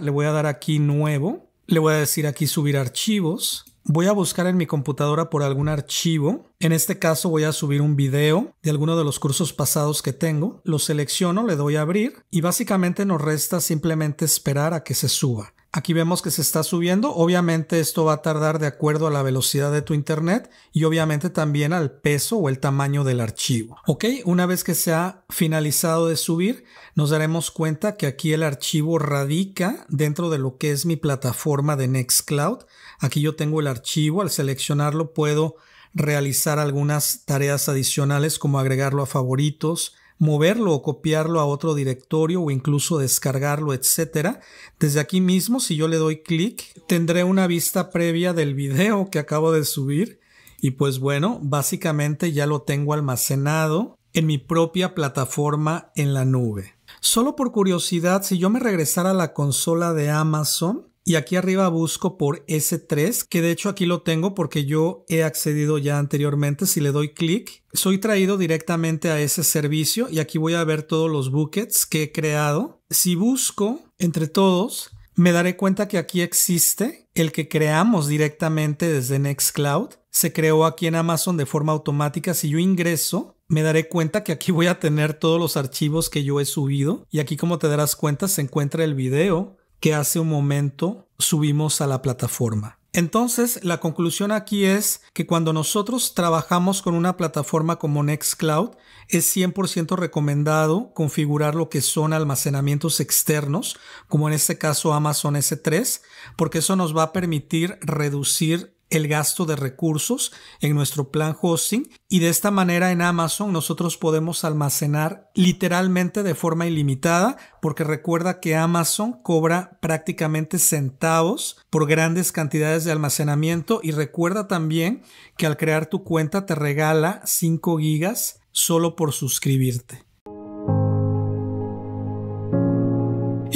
le voy a dar aquí nuevo, le voy a decir aquí subir archivos voy a buscar en mi computadora por algún archivo. En este caso voy a subir un video de alguno de los cursos pasados que tengo. Lo selecciono, le doy a abrir y básicamente nos resta simplemente esperar a que se suba. Aquí vemos que se está subiendo. Obviamente esto va a tardar de acuerdo a la velocidad de tu internet y obviamente también al peso o el tamaño del archivo. Ok, una vez que se ha finalizado de subir, nos daremos cuenta que aquí el archivo radica dentro de lo que es mi plataforma de Nextcloud. Aquí yo tengo el archivo, al seleccionarlo puedo realizar algunas tareas adicionales como agregarlo a favoritos, moverlo o copiarlo a otro directorio o incluso descargarlo, etc. Desde aquí mismo, si yo le doy clic, tendré una vista previa del video que acabo de subir. Y pues bueno, básicamente ya lo tengo almacenado en mi propia plataforma en la nube. Solo por curiosidad, si yo me regresara a la consola de Amazon, y aquí arriba busco por S3, que de hecho aquí lo tengo porque yo he accedido ya anteriormente. Si le doy clic, soy traído directamente a ese servicio y aquí voy a ver todos los buckets que he creado. Si busco entre todos, me daré cuenta que aquí existe el que creamos directamente desde Nextcloud. Se creó aquí en Amazon de forma automática. Si yo ingreso, me daré cuenta que aquí voy a tener todos los archivos que yo he subido y aquí como te darás cuenta se encuentra el video que hace un momento subimos a la plataforma. Entonces, la conclusión aquí es que cuando nosotros trabajamos con una plataforma como Nextcloud, es 100% recomendado configurar lo que son almacenamientos externos, como en este caso Amazon S3, porque eso nos va a permitir reducir el gasto de recursos en nuestro plan hosting y de esta manera en Amazon nosotros podemos almacenar literalmente de forma ilimitada porque recuerda que Amazon cobra prácticamente centavos por grandes cantidades de almacenamiento y recuerda también que al crear tu cuenta te regala 5 gigas solo por suscribirte.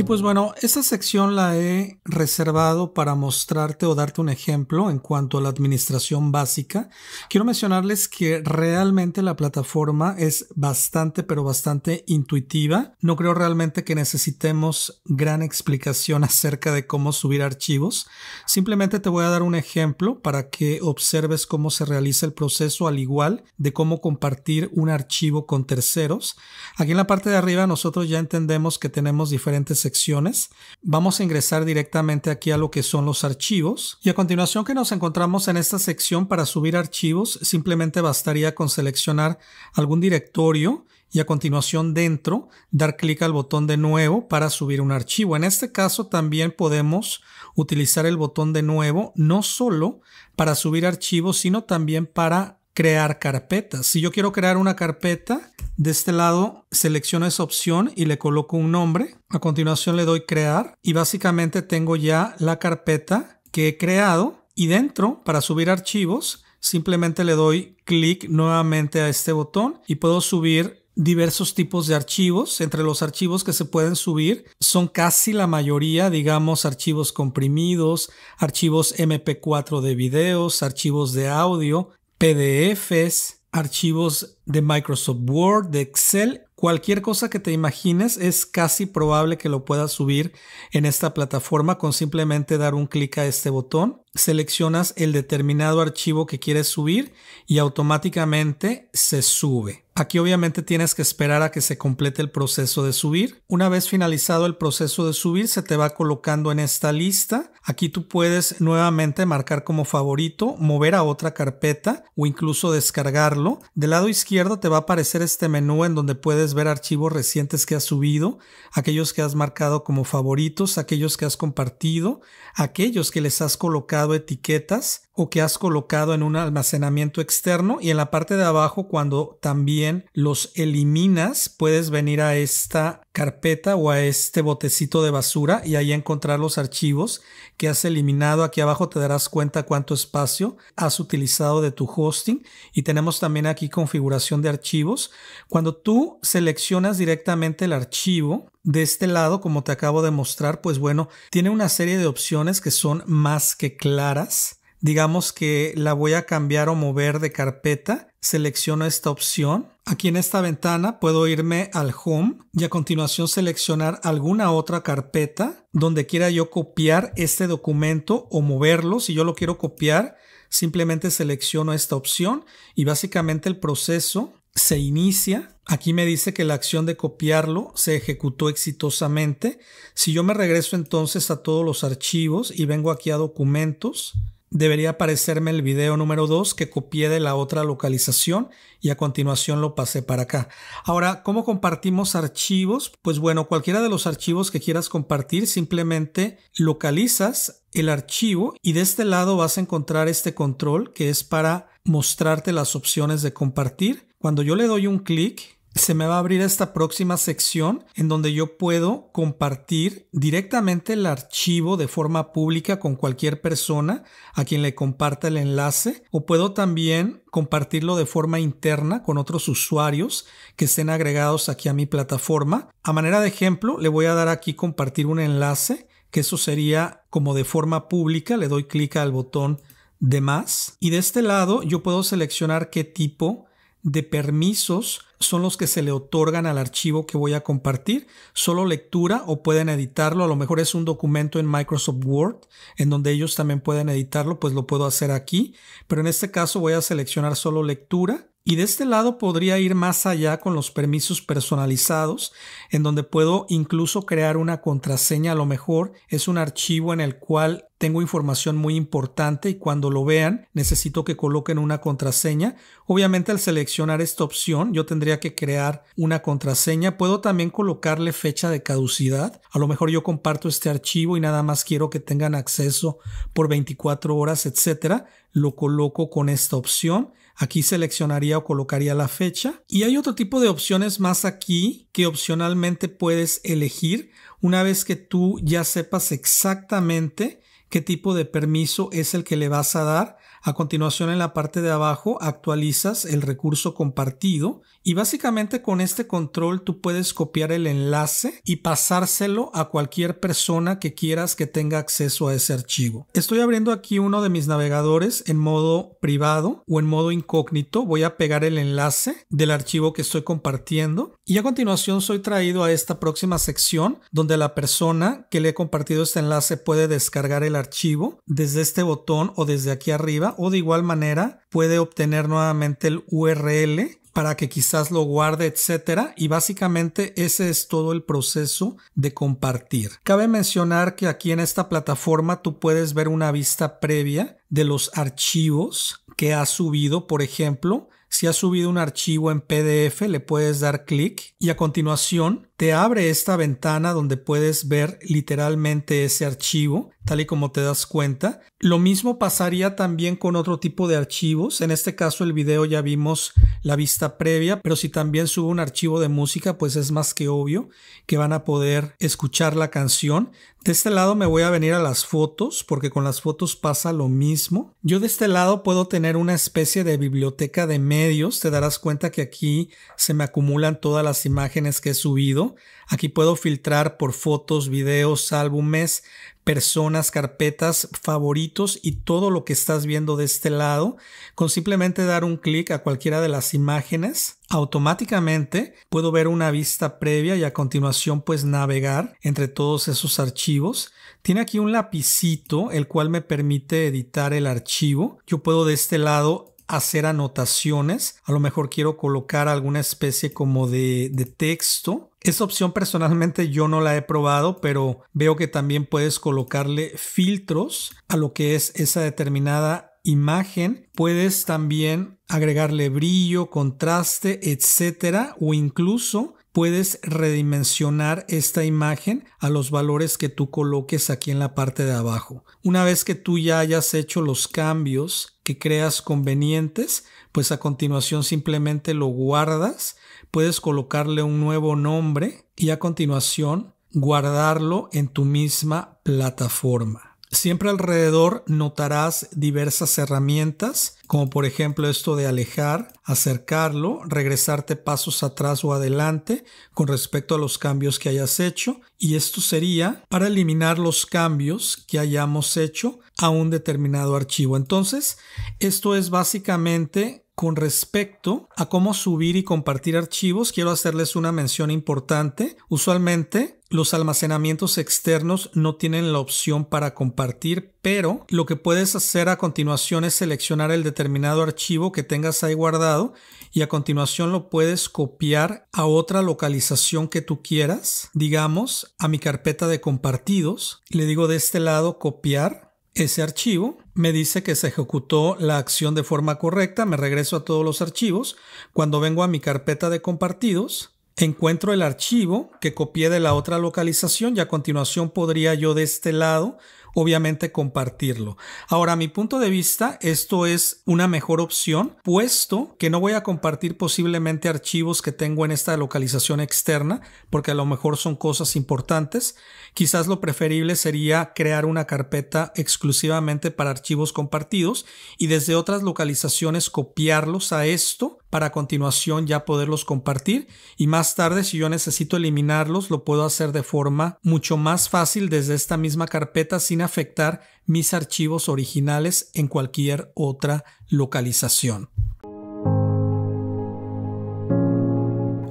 Y pues bueno, esta sección la he reservado para mostrarte o darte un ejemplo en cuanto a la administración básica. Quiero mencionarles que realmente la plataforma es bastante, pero bastante intuitiva. No creo realmente que necesitemos gran explicación acerca de cómo subir archivos. Simplemente te voy a dar un ejemplo para que observes cómo se realiza el proceso, al igual de cómo compartir un archivo con terceros. Aquí en la parte de arriba nosotros ya entendemos que tenemos diferentes secciones. Vamos a ingresar directamente aquí a lo que son los archivos y a continuación que nos encontramos en esta sección para subir archivos simplemente bastaría con seleccionar algún directorio y a continuación dentro dar clic al botón de nuevo para subir un archivo. En este caso también podemos utilizar el botón de nuevo no solo para subir archivos sino también para crear carpetas. Si yo quiero crear una carpeta, de este lado selecciono esa opción y le coloco un nombre. A continuación le doy crear y básicamente tengo ya la carpeta que he creado y dentro para subir archivos simplemente le doy clic nuevamente a este botón y puedo subir diversos tipos de archivos. Entre los archivos que se pueden subir son casi la mayoría, digamos, archivos comprimidos, archivos MP4 de videos, archivos de audio, PDFs, archivos de Microsoft Word, de Excel, cualquier cosa que te imagines es casi probable que lo puedas subir en esta plataforma con simplemente dar un clic a este botón seleccionas el determinado archivo que quieres subir y automáticamente se sube. Aquí obviamente tienes que esperar a que se complete el proceso de subir. Una vez finalizado el proceso de subir, se te va colocando en esta lista. Aquí tú puedes nuevamente marcar como favorito, mover a otra carpeta o incluso descargarlo. Del lado izquierdo te va a aparecer este menú en donde puedes ver archivos recientes que has subido, aquellos que has marcado como favoritos, aquellos que has compartido, aquellos que les has colocado etiquetas que has colocado en un almacenamiento externo y en la parte de abajo cuando también los eliminas puedes venir a esta carpeta o a este botecito de basura y ahí encontrar los archivos que has eliminado. Aquí abajo te darás cuenta cuánto espacio has utilizado de tu hosting y tenemos también aquí configuración de archivos. Cuando tú seleccionas directamente el archivo, de este lado, como te acabo de mostrar, pues bueno, tiene una serie de opciones que son más que claras digamos que la voy a cambiar o mover de carpeta, selecciono esta opción. Aquí en esta ventana puedo irme al Home y a continuación seleccionar alguna otra carpeta donde quiera yo copiar este documento o moverlo. Si yo lo quiero copiar, simplemente selecciono esta opción y básicamente el proceso se inicia. Aquí me dice que la acción de copiarlo se ejecutó exitosamente. Si yo me regreso entonces a todos los archivos y vengo aquí a documentos, debería aparecerme el video número 2 que copié de la otra localización y a continuación lo pasé para acá. Ahora, ¿cómo compartimos archivos? Pues bueno, cualquiera de los archivos que quieras compartir, simplemente localizas el archivo y de este lado vas a encontrar este control que es para mostrarte las opciones de compartir. Cuando yo le doy un clic, se me va a abrir esta próxima sección en donde yo puedo compartir directamente el archivo de forma pública con cualquier persona a quien le comparta el enlace o puedo también compartirlo de forma interna con otros usuarios que estén agregados aquí a mi plataforma. A manera de ejemplo, le voy a dar aquí compartir un enlace, que eso sería como de forma pública, le doy clic al botón de más y de este lado yo puedo seleccionar qué tipo de permisos son los que se le otorgan al archivo que voy a compartir. Solo lectura o pueden editarlo. A lo mejor es un documento en Microsoft Word en donde ellos también pueden editarlo, pues lo puedo hacer aquí. Pero en este caso voy a seleccionar solo lectura y de este lado podría ir más allá con los permisos personalizados, en donde puedo incluso crear una contraseña, a lo mejor es un archivo en el cual tengo información muy importante y cuando lo vean necesito que coloquen una contraseña. Obviamente al seleccionar esta opción yo tendría que crear una contraseña, puedo también colocarle fecha de caducidad, a lo mejor yo comparto este archivo y nada más quiero que tengan acceso por 24 horas, etcétera, lo coloco con esta opción Aquí seleccionaría o colocaría la fecha. Y hay otro tipo de opciones más aquí que opcionalmente puedes elegir una vez que tú ya sepas exactamente qué tipo de permiso es el que le vas a dar. A continuación en la parte de abajo actualizas el recurso compartido y básicamente con este control tú puedes copiar el enlace y pasárselo a cualquier persona que quieras que tenga acceso a ese archivo. Estoy abriendo aquí uno de mis navegadores en modo privado o en modo incógnito. Voy a pegar el enlace del archivo que estoy compartiendo y a continuación soy traído a esta próxima sección donde la persona que le he compartido este enlace puede descargar el archivo desde este botón o desde aquí arriba o de igual manera puede obtener nuevamente el URL para que quizás lo guarde, etcétera. Y básicamente ese es todo el proceso de compartir. Cabe mencionar que aquí en esta plataforma tú puedes ver una vista previa de los archivos que has subido, por ejemplo. Si has subido un archivo en PDF, le puedes dar clic y a continuación te abre esta ventana donde puedes ver literalmente ese archivo, tal y como te das cuenta. Lo mismo pasaría también con otro tipo de archivos. En este caso el video ya vimos la vista previa, pero si también subo un archivo de música, pues es más que obvio que van a poder escuchar la canción. De este lado me voy a venir a las fotos, porque con las fotos pasa lo mismo. Yo de este lado puedo tener una especie de biblioteca de medios. Te darás cuenta que aquí se me acumulan todas las imágenes que he subido. Aquí puedo filtrar por fotos, videos, álbumes, personas, carpetas, favoritos y todo lo que estás viendo de este lado. Con simplemente dar un clic a cualquiera de las imágenes, automáticamente puedo ver una vista previa y a continuación pues navegar entre todos esos archivos. Tiene aquí un lapicito el cual me permite editar el archivo. Yo puedo de este lado hacer anotaciones. A lo mejor quiero colocar alguna especie como de texto esa opción personalmente yo no la he probado, pero veo que también puedes colocarle filtros a lo que es esa determinada imagen. Puedes también agregarle brillo, contraste, etcétera, o incluso puedes redimensionar esta imagen a los valores que tú coloques aquí en la parte de abajo. Una vez que tú ya hayas hecho los cambios que creas convenientes, pues a continuación simplemente lo guardas puedes colocarle un nuevo nombre y a continuación guardarlo en tu misma plataforma. Siempre alrededor notarás diversas herramientas, como por ejemplo esto de alejar, acercarlo, regresarte pasos atrás o adelante con respecto a los cambios que hayas hecho, y esto sería para eliminar los cambios que hayamos hecho a un determinado archivo. Entonces, esto es básicamente con respecto a cómo subir y compartir archivos, quiero hacerles una mención importante. Usualmente los almacenamientos externos no tienen la opción para compartir, pero lo que puedes hacer a continuación es seleccionar el determinado archivo que tengas ahí guardado y a continuación lo puedes copiar a otra localización que tú quieras, digamos a mi carpeta de compartidos. Le digo de este lado copiar ese archivo me dice que se ejecutó la acción de forma correcta, me regreso a todos los archivos, cuando vengo a mi carpeta de compartidos, encuentro el archivo que copié de la otra localización y a continuación podría yo de este lado obviamente compartirlo. Ahora, mi punto de vista, esto es una mejor opción, puesto que no voy a compartir posiblemente archivos que tengo en esta localización externa, porque a lo mejor son cosas importantes. Quizás lo preferible sería crear una carpeta exclusivamente para archivos compartidos y desde otras localizaciones copiarlos a esto para continuación ya poderlos compartir y más tarde si yo necesito eliminarlos lo puedo hacer de forma mucho más fácil desde esta misma carpeta sin afectar mis archivos originales en cualquier otra localización.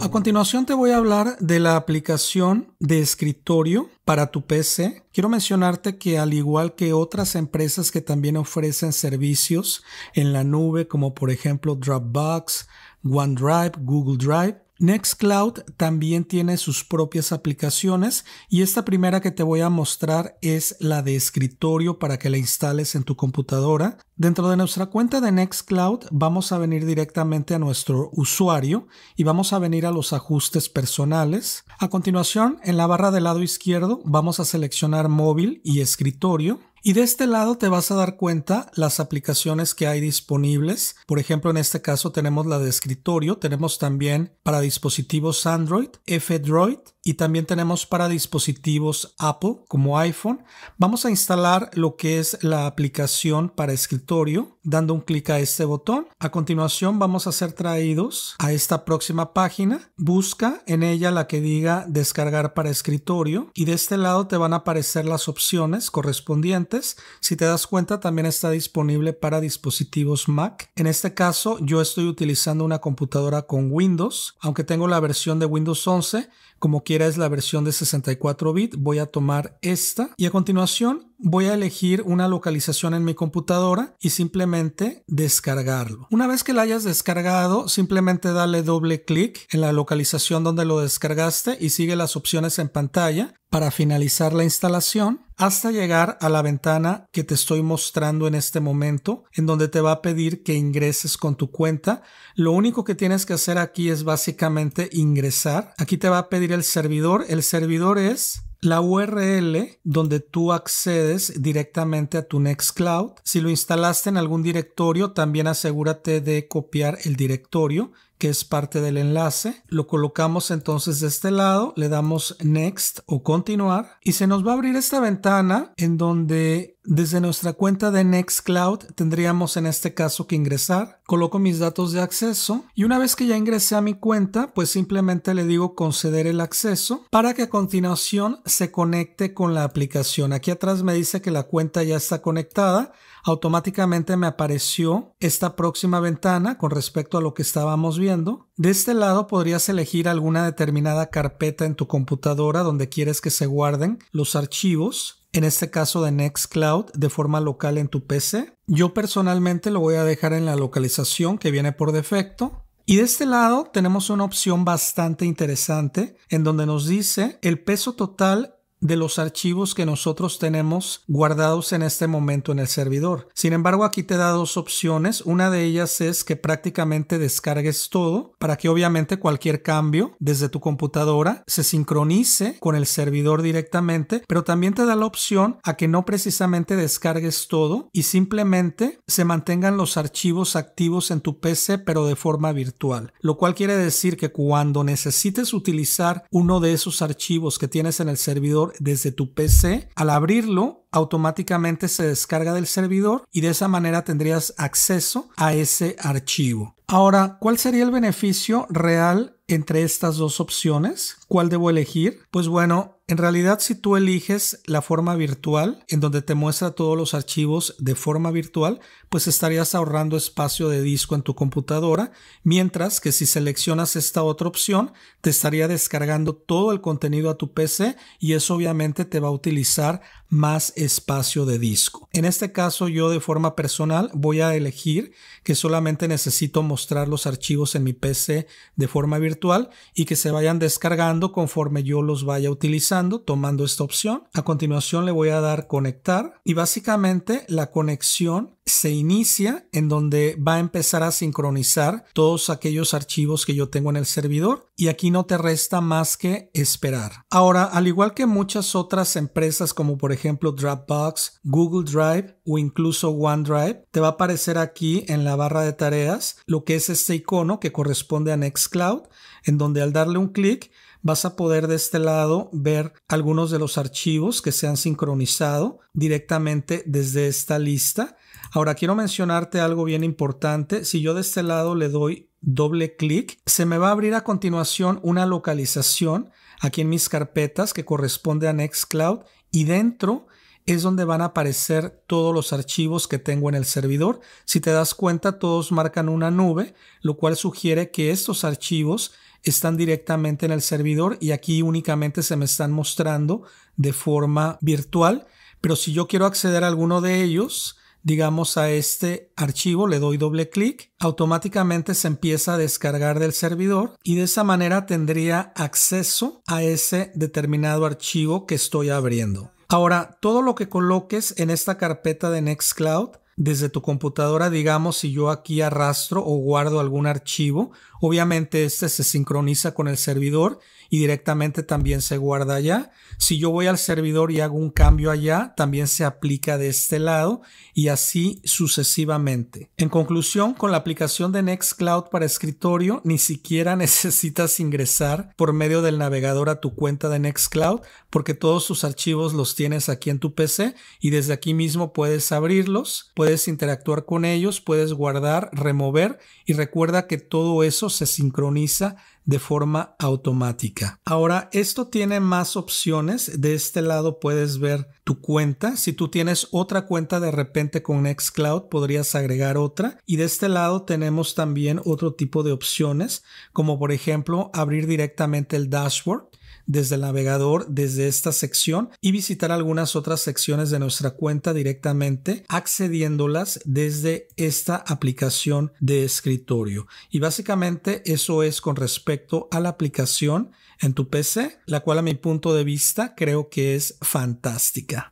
A continuación te voy a hablar de la aplicación de escritorio para tu PC. Quiero mencionarte que al igual que otras empresas que también ofrecen servicios en la nube, como por ejemplo Dropbox, OneDrive, Google Drive, Nextcloud también tiene sus propias aplicaciones y esta primera que te voy a mostrar es la de escritorio para que la instales en tu computadora. Dentro de nuestra cuenta de Nextcloud vamos a venir directamente a nuestro usuario y vamos a venir a los ajustes personales. A continuación, en la barra del lado izquierdo vamos a seleccionar móvil y escritorio. Y de este lado te vas a dar cuenta las aplicaciones que hay disponibles. Por ejemplo, en este caso tenemos la de escritorio, tenemos también para dispositivos Android, F-Droid y también tenemos para dispositivos Apple como iPhone. Vamos a instalar lo que es la aplicación para escritorio dando un clic a este botón. A continuación vamos a ser traídos a esta próxima página. Busca en ella la que diga descargar para escritorio y de este lado te van a aparecer las opciones correspondientes. Si te das cuenta también está disponible para dispositivos Mac. En este caso yo estoy utilizando una computadora con Windows, aunque tengo la versión de Windows 11 como quiera es la versión de 64 bit, voy a tomar esta y a continuación voy a elegir una localización en mi computadora y simplemente descargarlo. Una vez que la hayas descargado, simplemente dale doble clic en la localización donde lo descargaste y sigue las opciones en pantalla para finalizar la instalación hasta llegar a la ventana que te estoy mostrando en este momento, en donde te va a pedir que ingreses con tu cuenta. Lo único que tienes que hacer aquí es básicamente ingresar. Aquí te va a pedir el servidor? El servidor es la URL donde tú accedes directamente a tu Nextcloud. Si lo instalaste en algún directorio, también asegúrate de copiar el directorio que es parte del enlace. Lo colocamos entonces de este lado, le damos Next o Continuar y se nos va a abrir esta ventana en donde desde nuestra cuenta de Nextcloud tendríamos en este caso que ingresar. Coloco mis datos de acceso y una vez que ya ingresé a mi cuenta, pues simplemente le digo conceder el acceso para que a continuación se conecte con la aplicación. Aquí atrás me dice que la cuenta ya está conectada automáticamente me apareció esta próxima ventana con respecto a lo que estábamos viendo. De este lado podrías elegir alguna determinada carpeta en tu computadora donde quieres que se guarden los archivos, en este caso de Nextcloud, de forma local en tu PC. Yo personalmente lo voy a dejar en la localización que viene por defecto. Y de este lado tenemos una opción bastante interesante en donde nos dice el peso total de los archivos que nosotros tenemos guardados en este momento en el servidor. Sin embargo, aquí te da dos opciones. Una de ellas es que prácticamente descargues todo para que obviamente cualquier cambio desde tu computadora se sincronice con el servidor directamente, pero también te da la opción a que no precisamente descargues todo y simplemente se mantengan los archivos activos en tu PC pero de forma virtual, lo cual quiere decir que cuando necesites utilizar uno de esos archivos que tienes en el servidor desde tu PC, al abrirlo automáticamente se descarga del servidor y de esa manera tendrías acceso a ese archivo. Ahora, ¿cuál sería el beneficio real entre estas dos opciones? ¿Cuál debo elegir? Pues bueno, en realidad, si tú eliges la forma virtual, en donde te muestra todos los archivos de forma virtual, pues estarías ahorrando espacio de disco en tu computadora, mientras que si seleccionas esta otra opción, te estaría descargando todo el contenido a tu PC y eso obviamente te va a utilizar más espacio de disco. En este caso yo de forma personal voy a elegir que solamente necesito mostrar los archivos en mi PC de forma virtual y que se vayan descargando conforme yo los vaya utilizando tomando esta opción. A continuación le voy a dar conectar y básicamente la conexión se inicia en donde va a empezar a sincronizar todos aquellos archivos que yo tengo en el servidor y aquí no te resta más que esperar. Ahora, al igual que muchas otras empresas como por ejemplo Dropbox, Google Drive o incluso OneDrive, te va a aparecer aquí en la barra de tareas lo que es este icono que corresponde a Nextcloud, en donde al darle un clic vas a poder de este lado ver algunos de los archivos que se han sincronizado directamente desde esta lista Ahora quiero mencionarte algo bien importante. Si yo de este lado le doy doble clic, se me va a abrir a continuación una localización aquí en mis carpetas que corresponde a Nextcloud y dentro es donde van a aparecer todos los archivos que tengo en el servidor. Si te das cuenta, todos marcan una nube, lo cual sugiere que estos archivos están directamente en el servidor y aquí únicamente se me están mostrando de forma virtual. Pero si yo quiero acceder a alguno de ellos, digamos, a este archivo, le doy doble clic, automáticamente se empieza a descargar del servidor y de esa manera tendría acceso a ese determinado archivo que estoy abriendo. Ahora, todo lo que coloques en esta carpeta de Nextcloud, desde tu computadora, digamos, si yo aquí arrastro o guardo algún archivo, obviamente este se sincroniza con el servidor y directamente también se guarda allá. Si yo voy al servidor y hago un cambio allá, también se aplica de este lado y así sucesivamente. En conclusión, con la aplicación de Nextcloud para escritorio, ni siquiera necesitas ingresar por medio del navegador a tu cuenta de Nextcloud porque todos tus archivos los tienes aquí en tu PC y desde aquí mismo puedes abrirlos, puedes interactuar con ellos, puedes guardar, remover y recuerda que todo eso se sincroniza de forma automática. Ahora, esto tiene más opciones. De este lado puedes ver tu cuenta. Si tú tienes otra cuenta de repente con Nextcloud, podrías agregar otra. Y de este lado tenemos también otro tipo de opciones, como por ejemplo abrir directamente el dashboard desde el navegador, desde esta sección y visitar algunas otras secciones de nuestra cuenta directamente accediéndolas desde esta aplicación de escritorio. Y básicamente eso es con respecto a la aplicación en tu PC, la cual a mi punto de vista creo que es fantástica.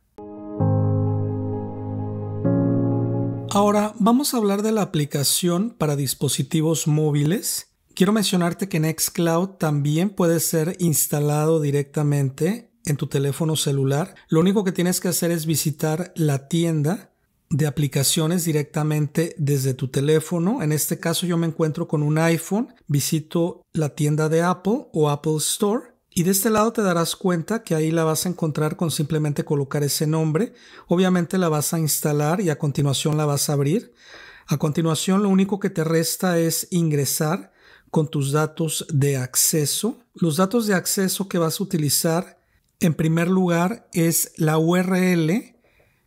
Ahora vamos a hablar de la aplicación para dispositivos móviles Quiero mencionarte que Nextcloud también puede ser instalado directamente en tu teléfono celular. Lo único que tienes que hacer es visitar la tienda de aplicaciones directamente desde tu teléfono. En este caso yo me encuentro con un iPhone, visito la tienda de Apple o Apple Store y de este lado te darás cuenta que ahí la vas a encontrar con simplemente colocar ese nombre. Obviamente la vas a instalar y a continuación la vas a abrir. A continuación lo único que te resta es ingresar con tus datos de acceso. Los datos de acceso que vas a utilizar, en primer lugar, es la URL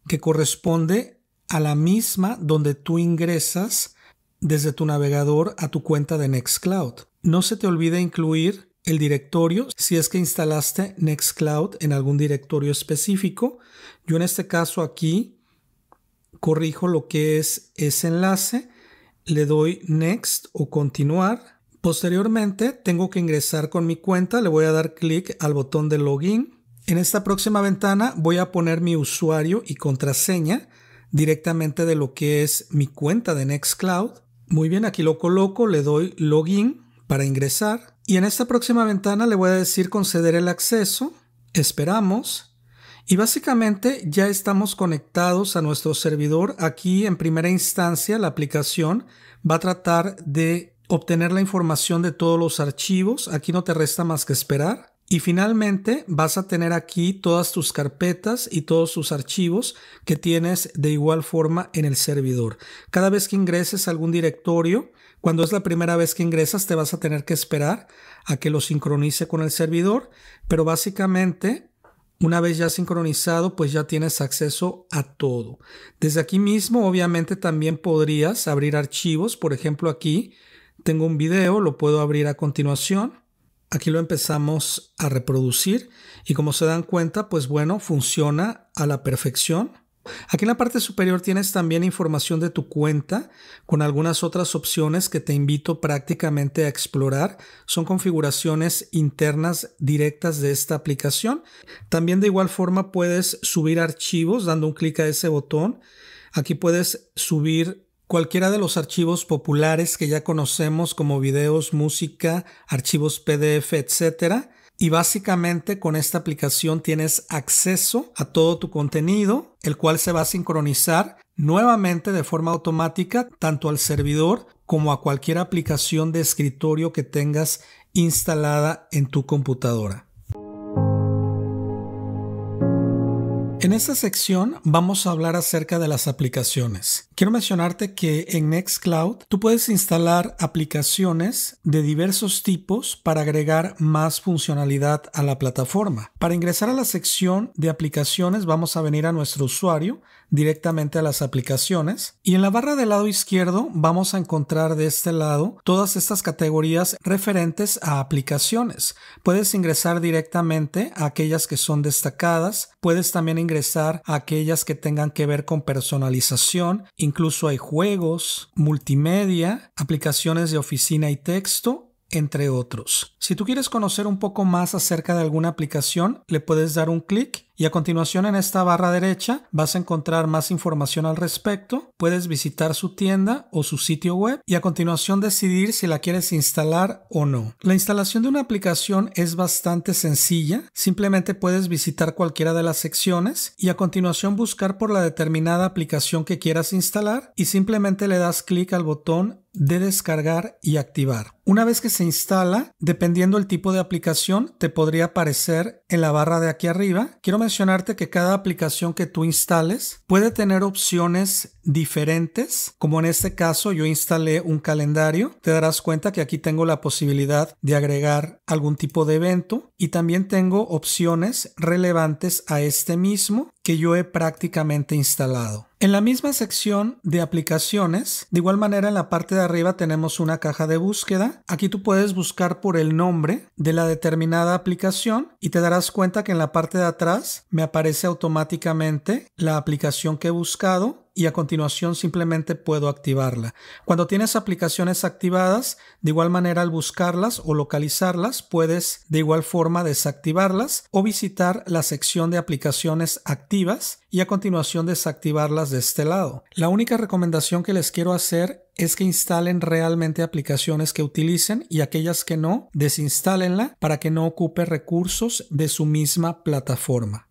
que corresponde a la misma donde tú ingresas desde tu navegador a tu cuenta de Nextcloud. No se te olvide incluir el directorio si es que instalaste Nextcloud en algún directorio específico. Yo en este caso aquí corrijo lo que es ese enlace, le doy Next o Continuar Posteriormente tengo que ingresar con mi cuenta, le voy a dar clic al botón de login. En esta próxima ventana voy a poner mi usuario y contraseña directamente de lo que es mi cuenta de Nextcloud. Muy bien, aquí lo coloco, le doy login para ingresar y en esta próxima ventana le voy a decir conceder el acceso, esperamos y básicamente ya estamos conectados a nuestro servidor. Aquí en primera instancia la aplicación va a tratar de obtener la información de todos los archivos. Aquí no te resta más que esperar. Y finalmente vas a tener aquí todas tus carpetas y todos tus archivos que tienes de igual forma en el servidor. Cada vez que ingreses a algún directorio, cuando es la primera vez que ingresas te vas a tener que esperar a que lo sincronice con el servidor, pero básicamente una vez ya sincronizado, pues ya tienes acceso a todo. Desde aquí mismo, obviamente, también podrías abrir archivos. Por ejemplo, aquí tengo un video, lo puedo abrir a continuación. Aquí lo empezamos a reproducir y como se dan cuenta, pues bueno, funciona a la perfección. Aquí en la parte superior tienes también información de tu cuenta con algunas otras opciones que te invito prácticamente a explorar. Son configuraciones internas directas de esta aplicación. También de igual forma puedes subir archivos dando un clic a ese botón. Aquí puedes subir cualquiera de los archivos populares que ya conocemos como videos, música, archivos PDF, etcétera. Y básicamente con esta aplicación tienes acceso a todo tu contenido, el cual se va a sincronizar nuevamente de forma automática tanto al servidor como a cualquier aplicación de escritorio que tengas instalada en tu computadora. En esta sección vamos a hablar acerca de las aplicaciones. Quiero mencionarte que en Nextcloud tú puedes instalar aplicaciones de diversos tipos para agregar más funcionalidad a la plataforma. Para ingresar a la sección de aplicaciones vamos a venir a nuestro usuario directamente a las aplicaciones y en la barra del lado izquierdo vamos a encontrar de este lado todas estas categorías referentes a aplicaciones. Puedes ingresar directamente a aquellas que son destacadas, puedes también ingresar a aquellas que tengan que ver con personalización, Incluso hay juegos, multimedia, aplicaciones de oficina y texto entre otros. Si tú quieres conocer un poco más acerca de alguna aplicación, le puedes dar un clic y a continuación en esta barra derecha vas a encontrar más información al respecto. Puedes visitar su tienda o su sitio web y a continuación decidir si la quieres instalar o no. La instalación de una aplicación es bastante sencilla. Simplemente puedes visitar cualquiera de las secciones y a continuación buscar por la determinada aplicación que quieras instalar y simplemente le das clic al botón de descargar y activar. Una vez que se instala, dependiendo el tipo de aplicación, te podría aparecer en la barra de aquí arriba. Quiero mencionarte que cada aplicación que tú instales puede tener opciones diferentes, como en este caso yo instalé un calendario. Te darás cuenta que aquí tengo la posibilidad de agregar algún tipo de evento y también tengo opciones relevantes a este mismo que yo he prácticamente instalado. En la misma sección de aplicaciones, de igual manera en la parte de arriba tenemos una caja de búsqueda. Aquí tú puedes buscar por el nombre de la determinada aplicación y te darás cuenta que en la parte de atrás me aparece automáticamente la aplicación que he buscado y a continuación simplemente puedo activarla. Cuando tienes aplicaciones activadas, de igual manera al buscarlas o localizarlas, puedes de igual forma desactivarlas o visitar la sección de aplicaciones activas y a continuación desactivarlas de este lado. La única recomendación que les quiero hacer es que instalen realmente aplicaciones que utilicen y aquellas que no, desinstálenla para que no ocupe recursos de su misma plataforma.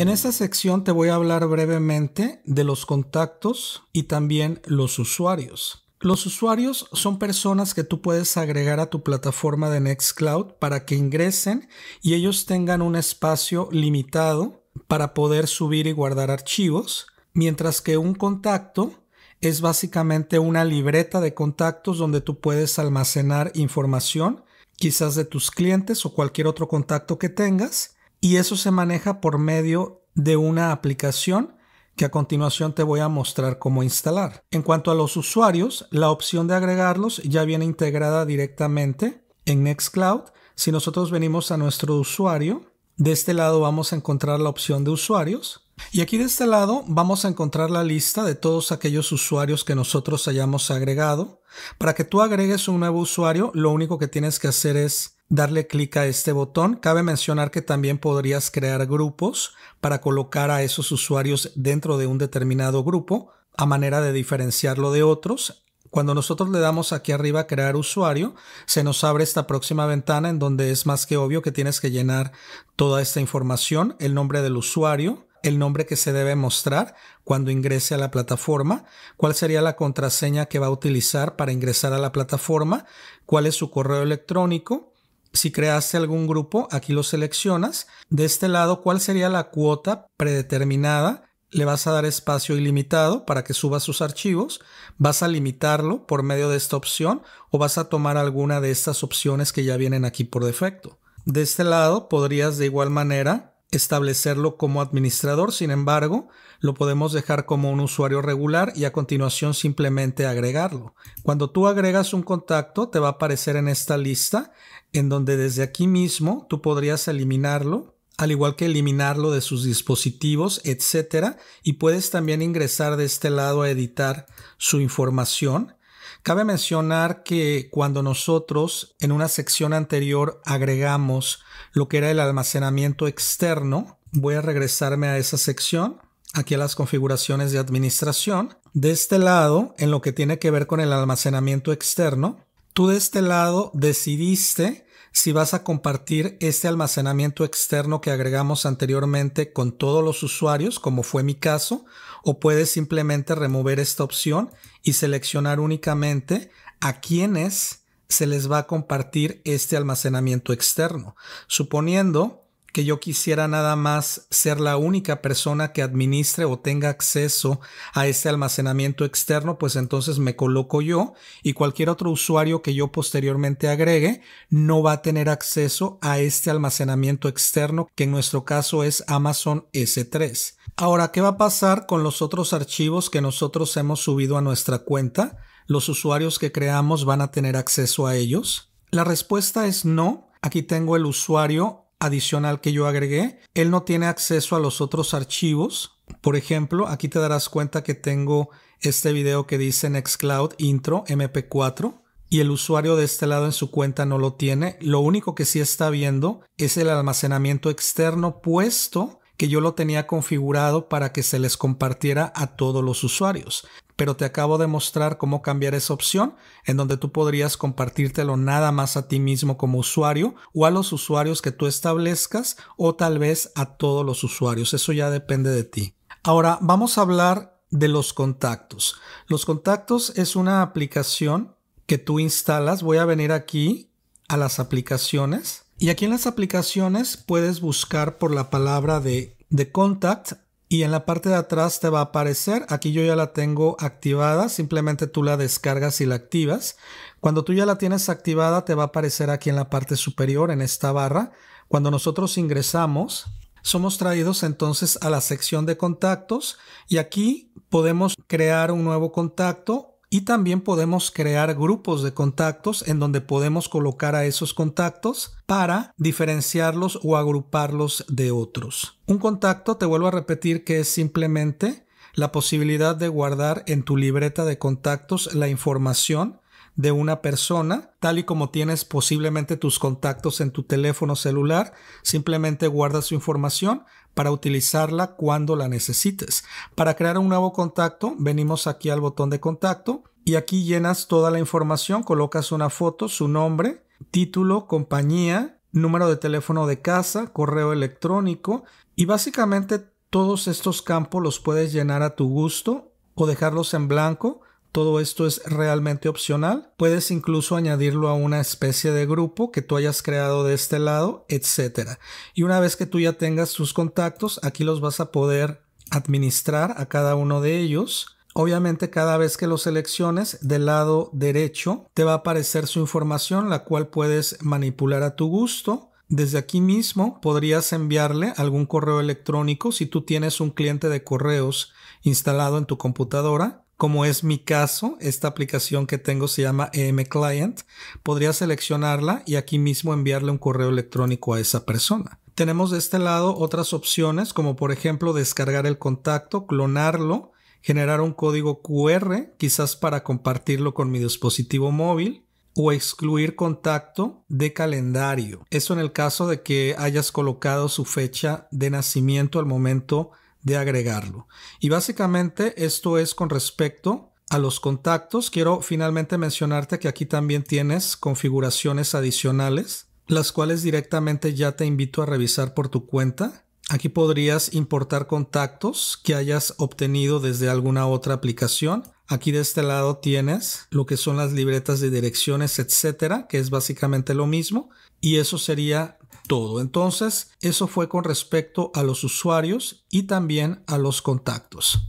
En esta sección te voy a hablar brevemente de los contactos y también los usuarios. Los usuarios son personas que tú puedes agregar a tu plataforma de Nextcloud para que ingresen y ellos tengan un espacio limitado para poder subir y guardar archivos, mientras que un contacto es básicamente una libreta de contactos donde tú puedes almacenar información, quizás de tus clientes o cualquier otro contacto que tengas, y eso se maneja por medio de una aplicación que a continuación te voy a mostrar cómo instalar. En cuanto a los usuarios, la opción de agregarlos ya viene integrada directamente en Nextcloud. Si nosotros venimos a nuestro usuario, de este lado vamos a encontrar la opción de usuarios. Y aquí de este lado vamos a encontrar la lista de todos aquellos usuarios que nosotros hayamos agregado. Para que tú agregues un nuevo usuario, lo único que tienes que hacer es darle clic a este botón. Cabe mencionar que también podrías crear grupos para colocar a esos usuarios dentro de un determinado grupo a manera de diferenciarlo de otros. Cuando nosotros le damos aquí arriba crear usuario, se nos abre esta próxima ventana en donde es más que obvio que tienes que llenar toda esta información, el nombre del usuario, el nombre que se debe mostrar cuando ingrese a la plataforma, cuál sería la contraseña que va a utilizar para ingresar a la plataforma, cuál es su correo electrónico, si creaste algún grupo, aquí lo seleccionas. De este lado, ¿cuál sería la cuota predeterminada? Le vas a dar espacio ilimitado para que suba sus archivos. Vas a limitarlo por medio de esta opción o vas a tomar alguna de estas opciones que ya vienen aquí por defecto. De este lado, podrías de igual manera establecerlo como administrador, sin embargo, lo podemos dejar como un usuario regular y a continuación simplemente agregarlo. Cuando tú agregas un contacto, te va a aparecer en esta lista en donde desde aquí mismo tú podrías eliminarlo, al igual que eliminarlo de sus dispositivos, etcétera, y puedes también ingresar de este lado a editar su información. Cabe mencionar que cuando nosotros en una sección anterior agregamos lo que era el almacenamiento externo, voy a regresarme a esa sección, aquí a las configuraciones de administración. De este lado, en lo que tiene que ver con el almacenamiento externo, tú de este lado decidiste si vas a compartir este almacenamiento externo que agregamos anteriormente con todos los usuarios, como fue mi caso, o puedes simplemente remover esta opción y seleccionar únicamente a quienes se les va a compartir este almacenamiento externo, suponiendo que yo quisiera nada más ser la única persona que administre o tenga acceso a este almacenamiento externo, pues entonces me coloco yo y cualquier otro usuario que yo posteriormente agregue no va a tener acceso a este almacenamiento externo, que en nuestro caso es Amazon S3. Ahora, ¿qué va a pasar con los otros archivos que nosotros hemos subido a nuestra cuenta? ¿Los usuarios que creamos van a tener acceso a ellos? La respuesta es no. Aquí tengo el usuario adicional que yo agregué. Él no tiene acceso a los otros archivos. Por ejemplo, aquí te darás cuenta que tengo este video que dice Nextcloud Intro MP4 y el usuario de este lado en su cuenta no lo tiene. Lo único que sí está viendo es el almacenamiento externo puesto que yo lo tenía configurado para que se les compartiera a todos los usuarios pero te acabo de mostrar cómo cambiar esa opción en donde tú podrías compartírtelo nada más a ti mismo como usuario o a los usuarios que tú establezcas o tal vez a todos los usuarios. Eso ya depende de ti. Ahora vamos a hablar de los contactos. Los contactos es una aplicación que tú instalas. Voy a venir aquí a las aplicaciones y aquí en las aplicaciones puedes buscar por la palabra de, de contact y en la parte de atrás te va a aparecer. Aquí yo ya la tengo activada, simplemente tú la descargas y la activas. Cuando tú ya la tienes activada te va a aparecer aquí en la parte superior, en esta barra. Cuando nosotros ingresamos, somos traídos entonces a la sección de contactos y aquí podemos crear un nuevo contacto y también podemos crear grupos de contactos en donde podemos colocar a esos contactos para diferenciarlos o agruparlos de otros. Un contacto, te vuelvo a repetir, que es simplemente la posibilidad de guardar en tu libreta de contactos la información de una persona, tal y como tienes posiblemente tus contactos en tu teléfono celular, simplemente guardas su información para utilizarla cuando la necesites. Para crear un nuevo contacto, venimos aquí al botón de contacto y aquí llenas toda la información, colocas una foto, su nombre, título, compañía, número de teléfono de casa, correo electrónico y básicamente todos estos campos los puedes llenar a tu gusto o dejarlos en blanco todo esto es realmente opcional. Puedes incluso añadirlo a una especie de grupo que tú hayas creado de este lado, etc. Y una vez que tú ya tengas tus contactos, aquí los vas a poder administrar a cada uno de ellos. Obviamente cada vez que los selecciones del lado derecho te va a aparecer su información la cual puedes manipular a tu gusto. Desde aquí mismo podrías enviarle algún correo electrónico si tú tienes un cliente de correos instalado en tu computadora como es mi caso, esta aplicación que tengo se llama EM Client, podría seleccionarla y aquí mismo enviarle un correo electrónico a esa persona. Tenemos de este lado otras opciones como por ejemplo descargar el contacto, clonarlo, generar un código QR quizás para compartirlo con mi dispositivo móvil o excluir contacto de calendario. Eso en el caso de que hayas colocado su fecha de nacimiento al momento de agregarlo. Y básicamente esto es con respecto a los contactos. Quiero finalmente mencionarte que aquí también tienes configuraciones adicionales, las cuales directamente ya te invito a revisar por tu cuenta. Aquí podrías importar contactos que hayas obtenido desde alguna otra aplicación. Aquí de este lado tienes lo que son las libretas de direcciones, etcétera, que es básicamente lo mismo. Y eso sería todo. Entonces, eso fue con respecto a los usuarios y también a los contactos.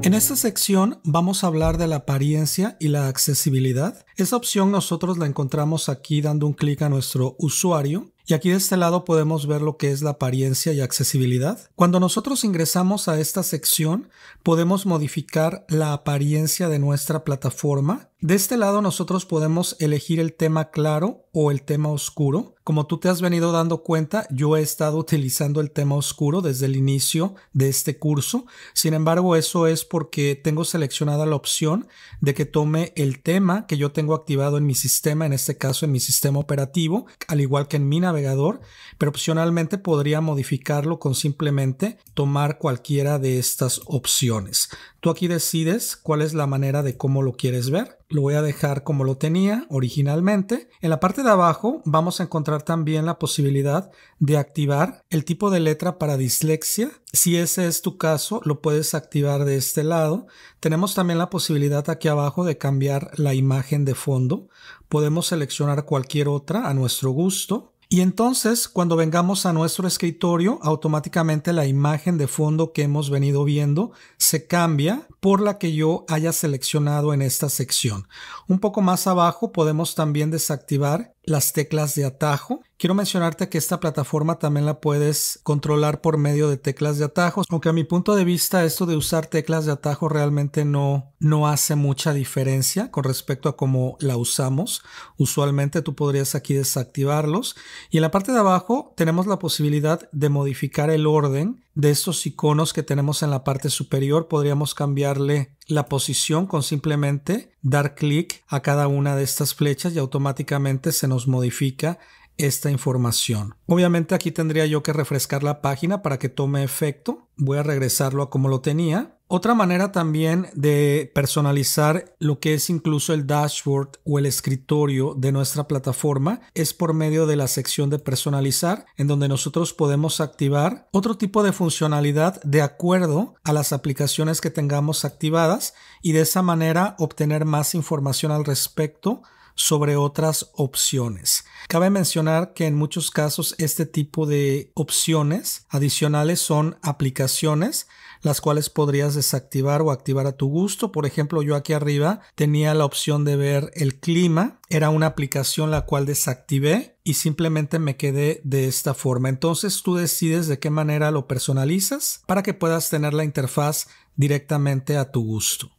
En esta sección vamos a hablar de la apariencia y la accesibilidad. Esa opción nosotros la encontramos aquí dando un clic a nuestro usuario y aquí de este lado podemos ver lo que es la apariencia y accesibilidad. Cuando nosotros ingresamos a esta sección, podemos modificar la apariencia de nuestra plataforma de este lado nosotros podemos elegir el tema claro o el tema oscuro. Como tú te has venido dando cuenta, yo he estado utilizando el tema oscuro desde el inicio de este curso. Sin embargo, eso es porque tengo seleccionada la opción de que tome el tema que yo tengo activado en mi sistema, en este caso en mi sistema operativo, al igual que en mi navegador, pero opcionalmente podría modificarlo con simplemente tomar cualquiera de estas opciones. Tú aquí decides cuál es la manera de cómo lo quieres ver. Lo voy a dejar como lo tenía originalmente. En la parte de abajo vamos a encontrar también la posibilidad de activar el tipo de letra para dislexia. Si ese es tu caso, lo puedes activar de este lado. Tenemos también la posibilidad aquí abajo de cambiar la imagen de fondo. Podemos seleccionar cualquier otra a nuestro gusto. Y entonces, cuando vengamos a nuestro escritorio, automáticamente la imagen de fondo que hemos venido viendo se cambia por la que yo haya seleccionado en esta sección. Un poco más abajo podemos también desactivar las teclas de atajo. Quiero mencionarte que esta plataforma también la puedes controlar por medio de teclas de atajos, aunque a mi punto de vista esto de usar teclas de atajo realmente no, no hace mucha diferencia con respecto a cómo la usamos. Usualmente tú podrías aquí desactivarlos. Y en la parte de abajo tenemos la posibilidad de modificar el orden de estos iconos que tenemos en la parte superior. Podríamos cambiarle la posición con simplemente dar clic a cada una de estas flechas y automáticamente se nos modifica esta información. Obviamente aquí tendría yo que refrescar la página para que tome efecto. Voy a regresarlo a como lo tenía. Otra manera también de personalizar lo que es incluso el dashboard o el escritorio de nuestra plataforma es por medio de la sección de personalizar, en donde nosotros podemos activar otro tipo de funcionalidad de acuerdo a las aplicaciones que tengamos activadas y de esa manera obtener más información al respecto sobre otras opciones. Cabe mencionar que en muchos casos este tipo de opciones adicionales son aplicaciones las cuales podrías desactivar o activar a tu gusto. Por ejemplo, yo aquí arriba tenía la opción de ver el clima. Era una aplicación la cual desactivé y simplemente me quedé de esta forma. Entonces tú decides de qué manera lo personalizas para que puedas tener la interfaz directamente a tu gusto.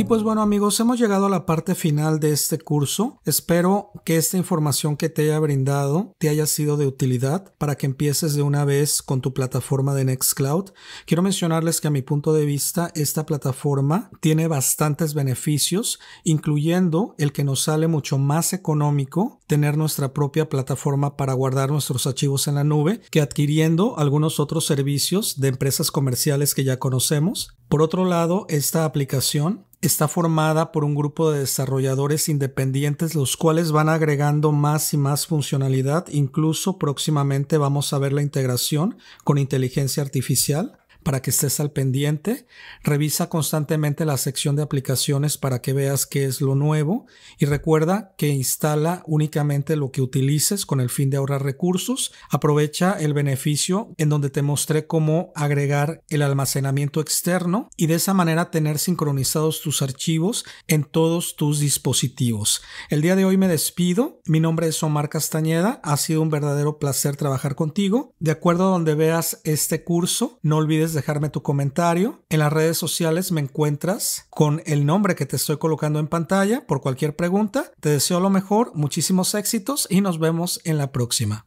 Y pues bueno amigos, hemos llegado a la parte final de este curso. Espero que esta información que te haya brindado te haya sido de utilidad para que empieces de una vez con tu plataforma de Nextcloud. Quiero mencionarles que a mi punto de vista esta plataforma tiene bastantes beneficios, incluyendo el que nos sale mucho más económico tener nuestra propia plataforma para guardar nuestros archivos en la nube que adquiriendo algunos otros servicios de empresas comerciales que ya conocemos. Por otro lado, esta aplicación está formada por un grupo de desarrolladores independientes los cuales van agregando más y más funcionalidad, incluso próximamente vamos a ver la integración con inteligencia artificial para que estés al pendiente. Revisa constantemente la sección de aplicaciones para que veas qué es lo nuevo y recuerda que instala únicamente lo que utilices con el fin de ahorrar recursos. Aprovecha el beneficio en donde te mostré cómo agregar el almacenamiento externo y de esa manera tener sincronizados tus archivos en todos tus dispositivos. El día de hoy me despido. Mi nombre es Omar Castañeda. Ha sido un verdadero placer trabajar contigo. De acuerdo a donde veas este curso, no olvides dejarme tu comentario. En las redes sociales me encuentras con el nombre que te estoy colocando en pantalla por cualquier pregunta. Te deseo lo mejor, muchísimos éxitos y nos vemos en la próxima.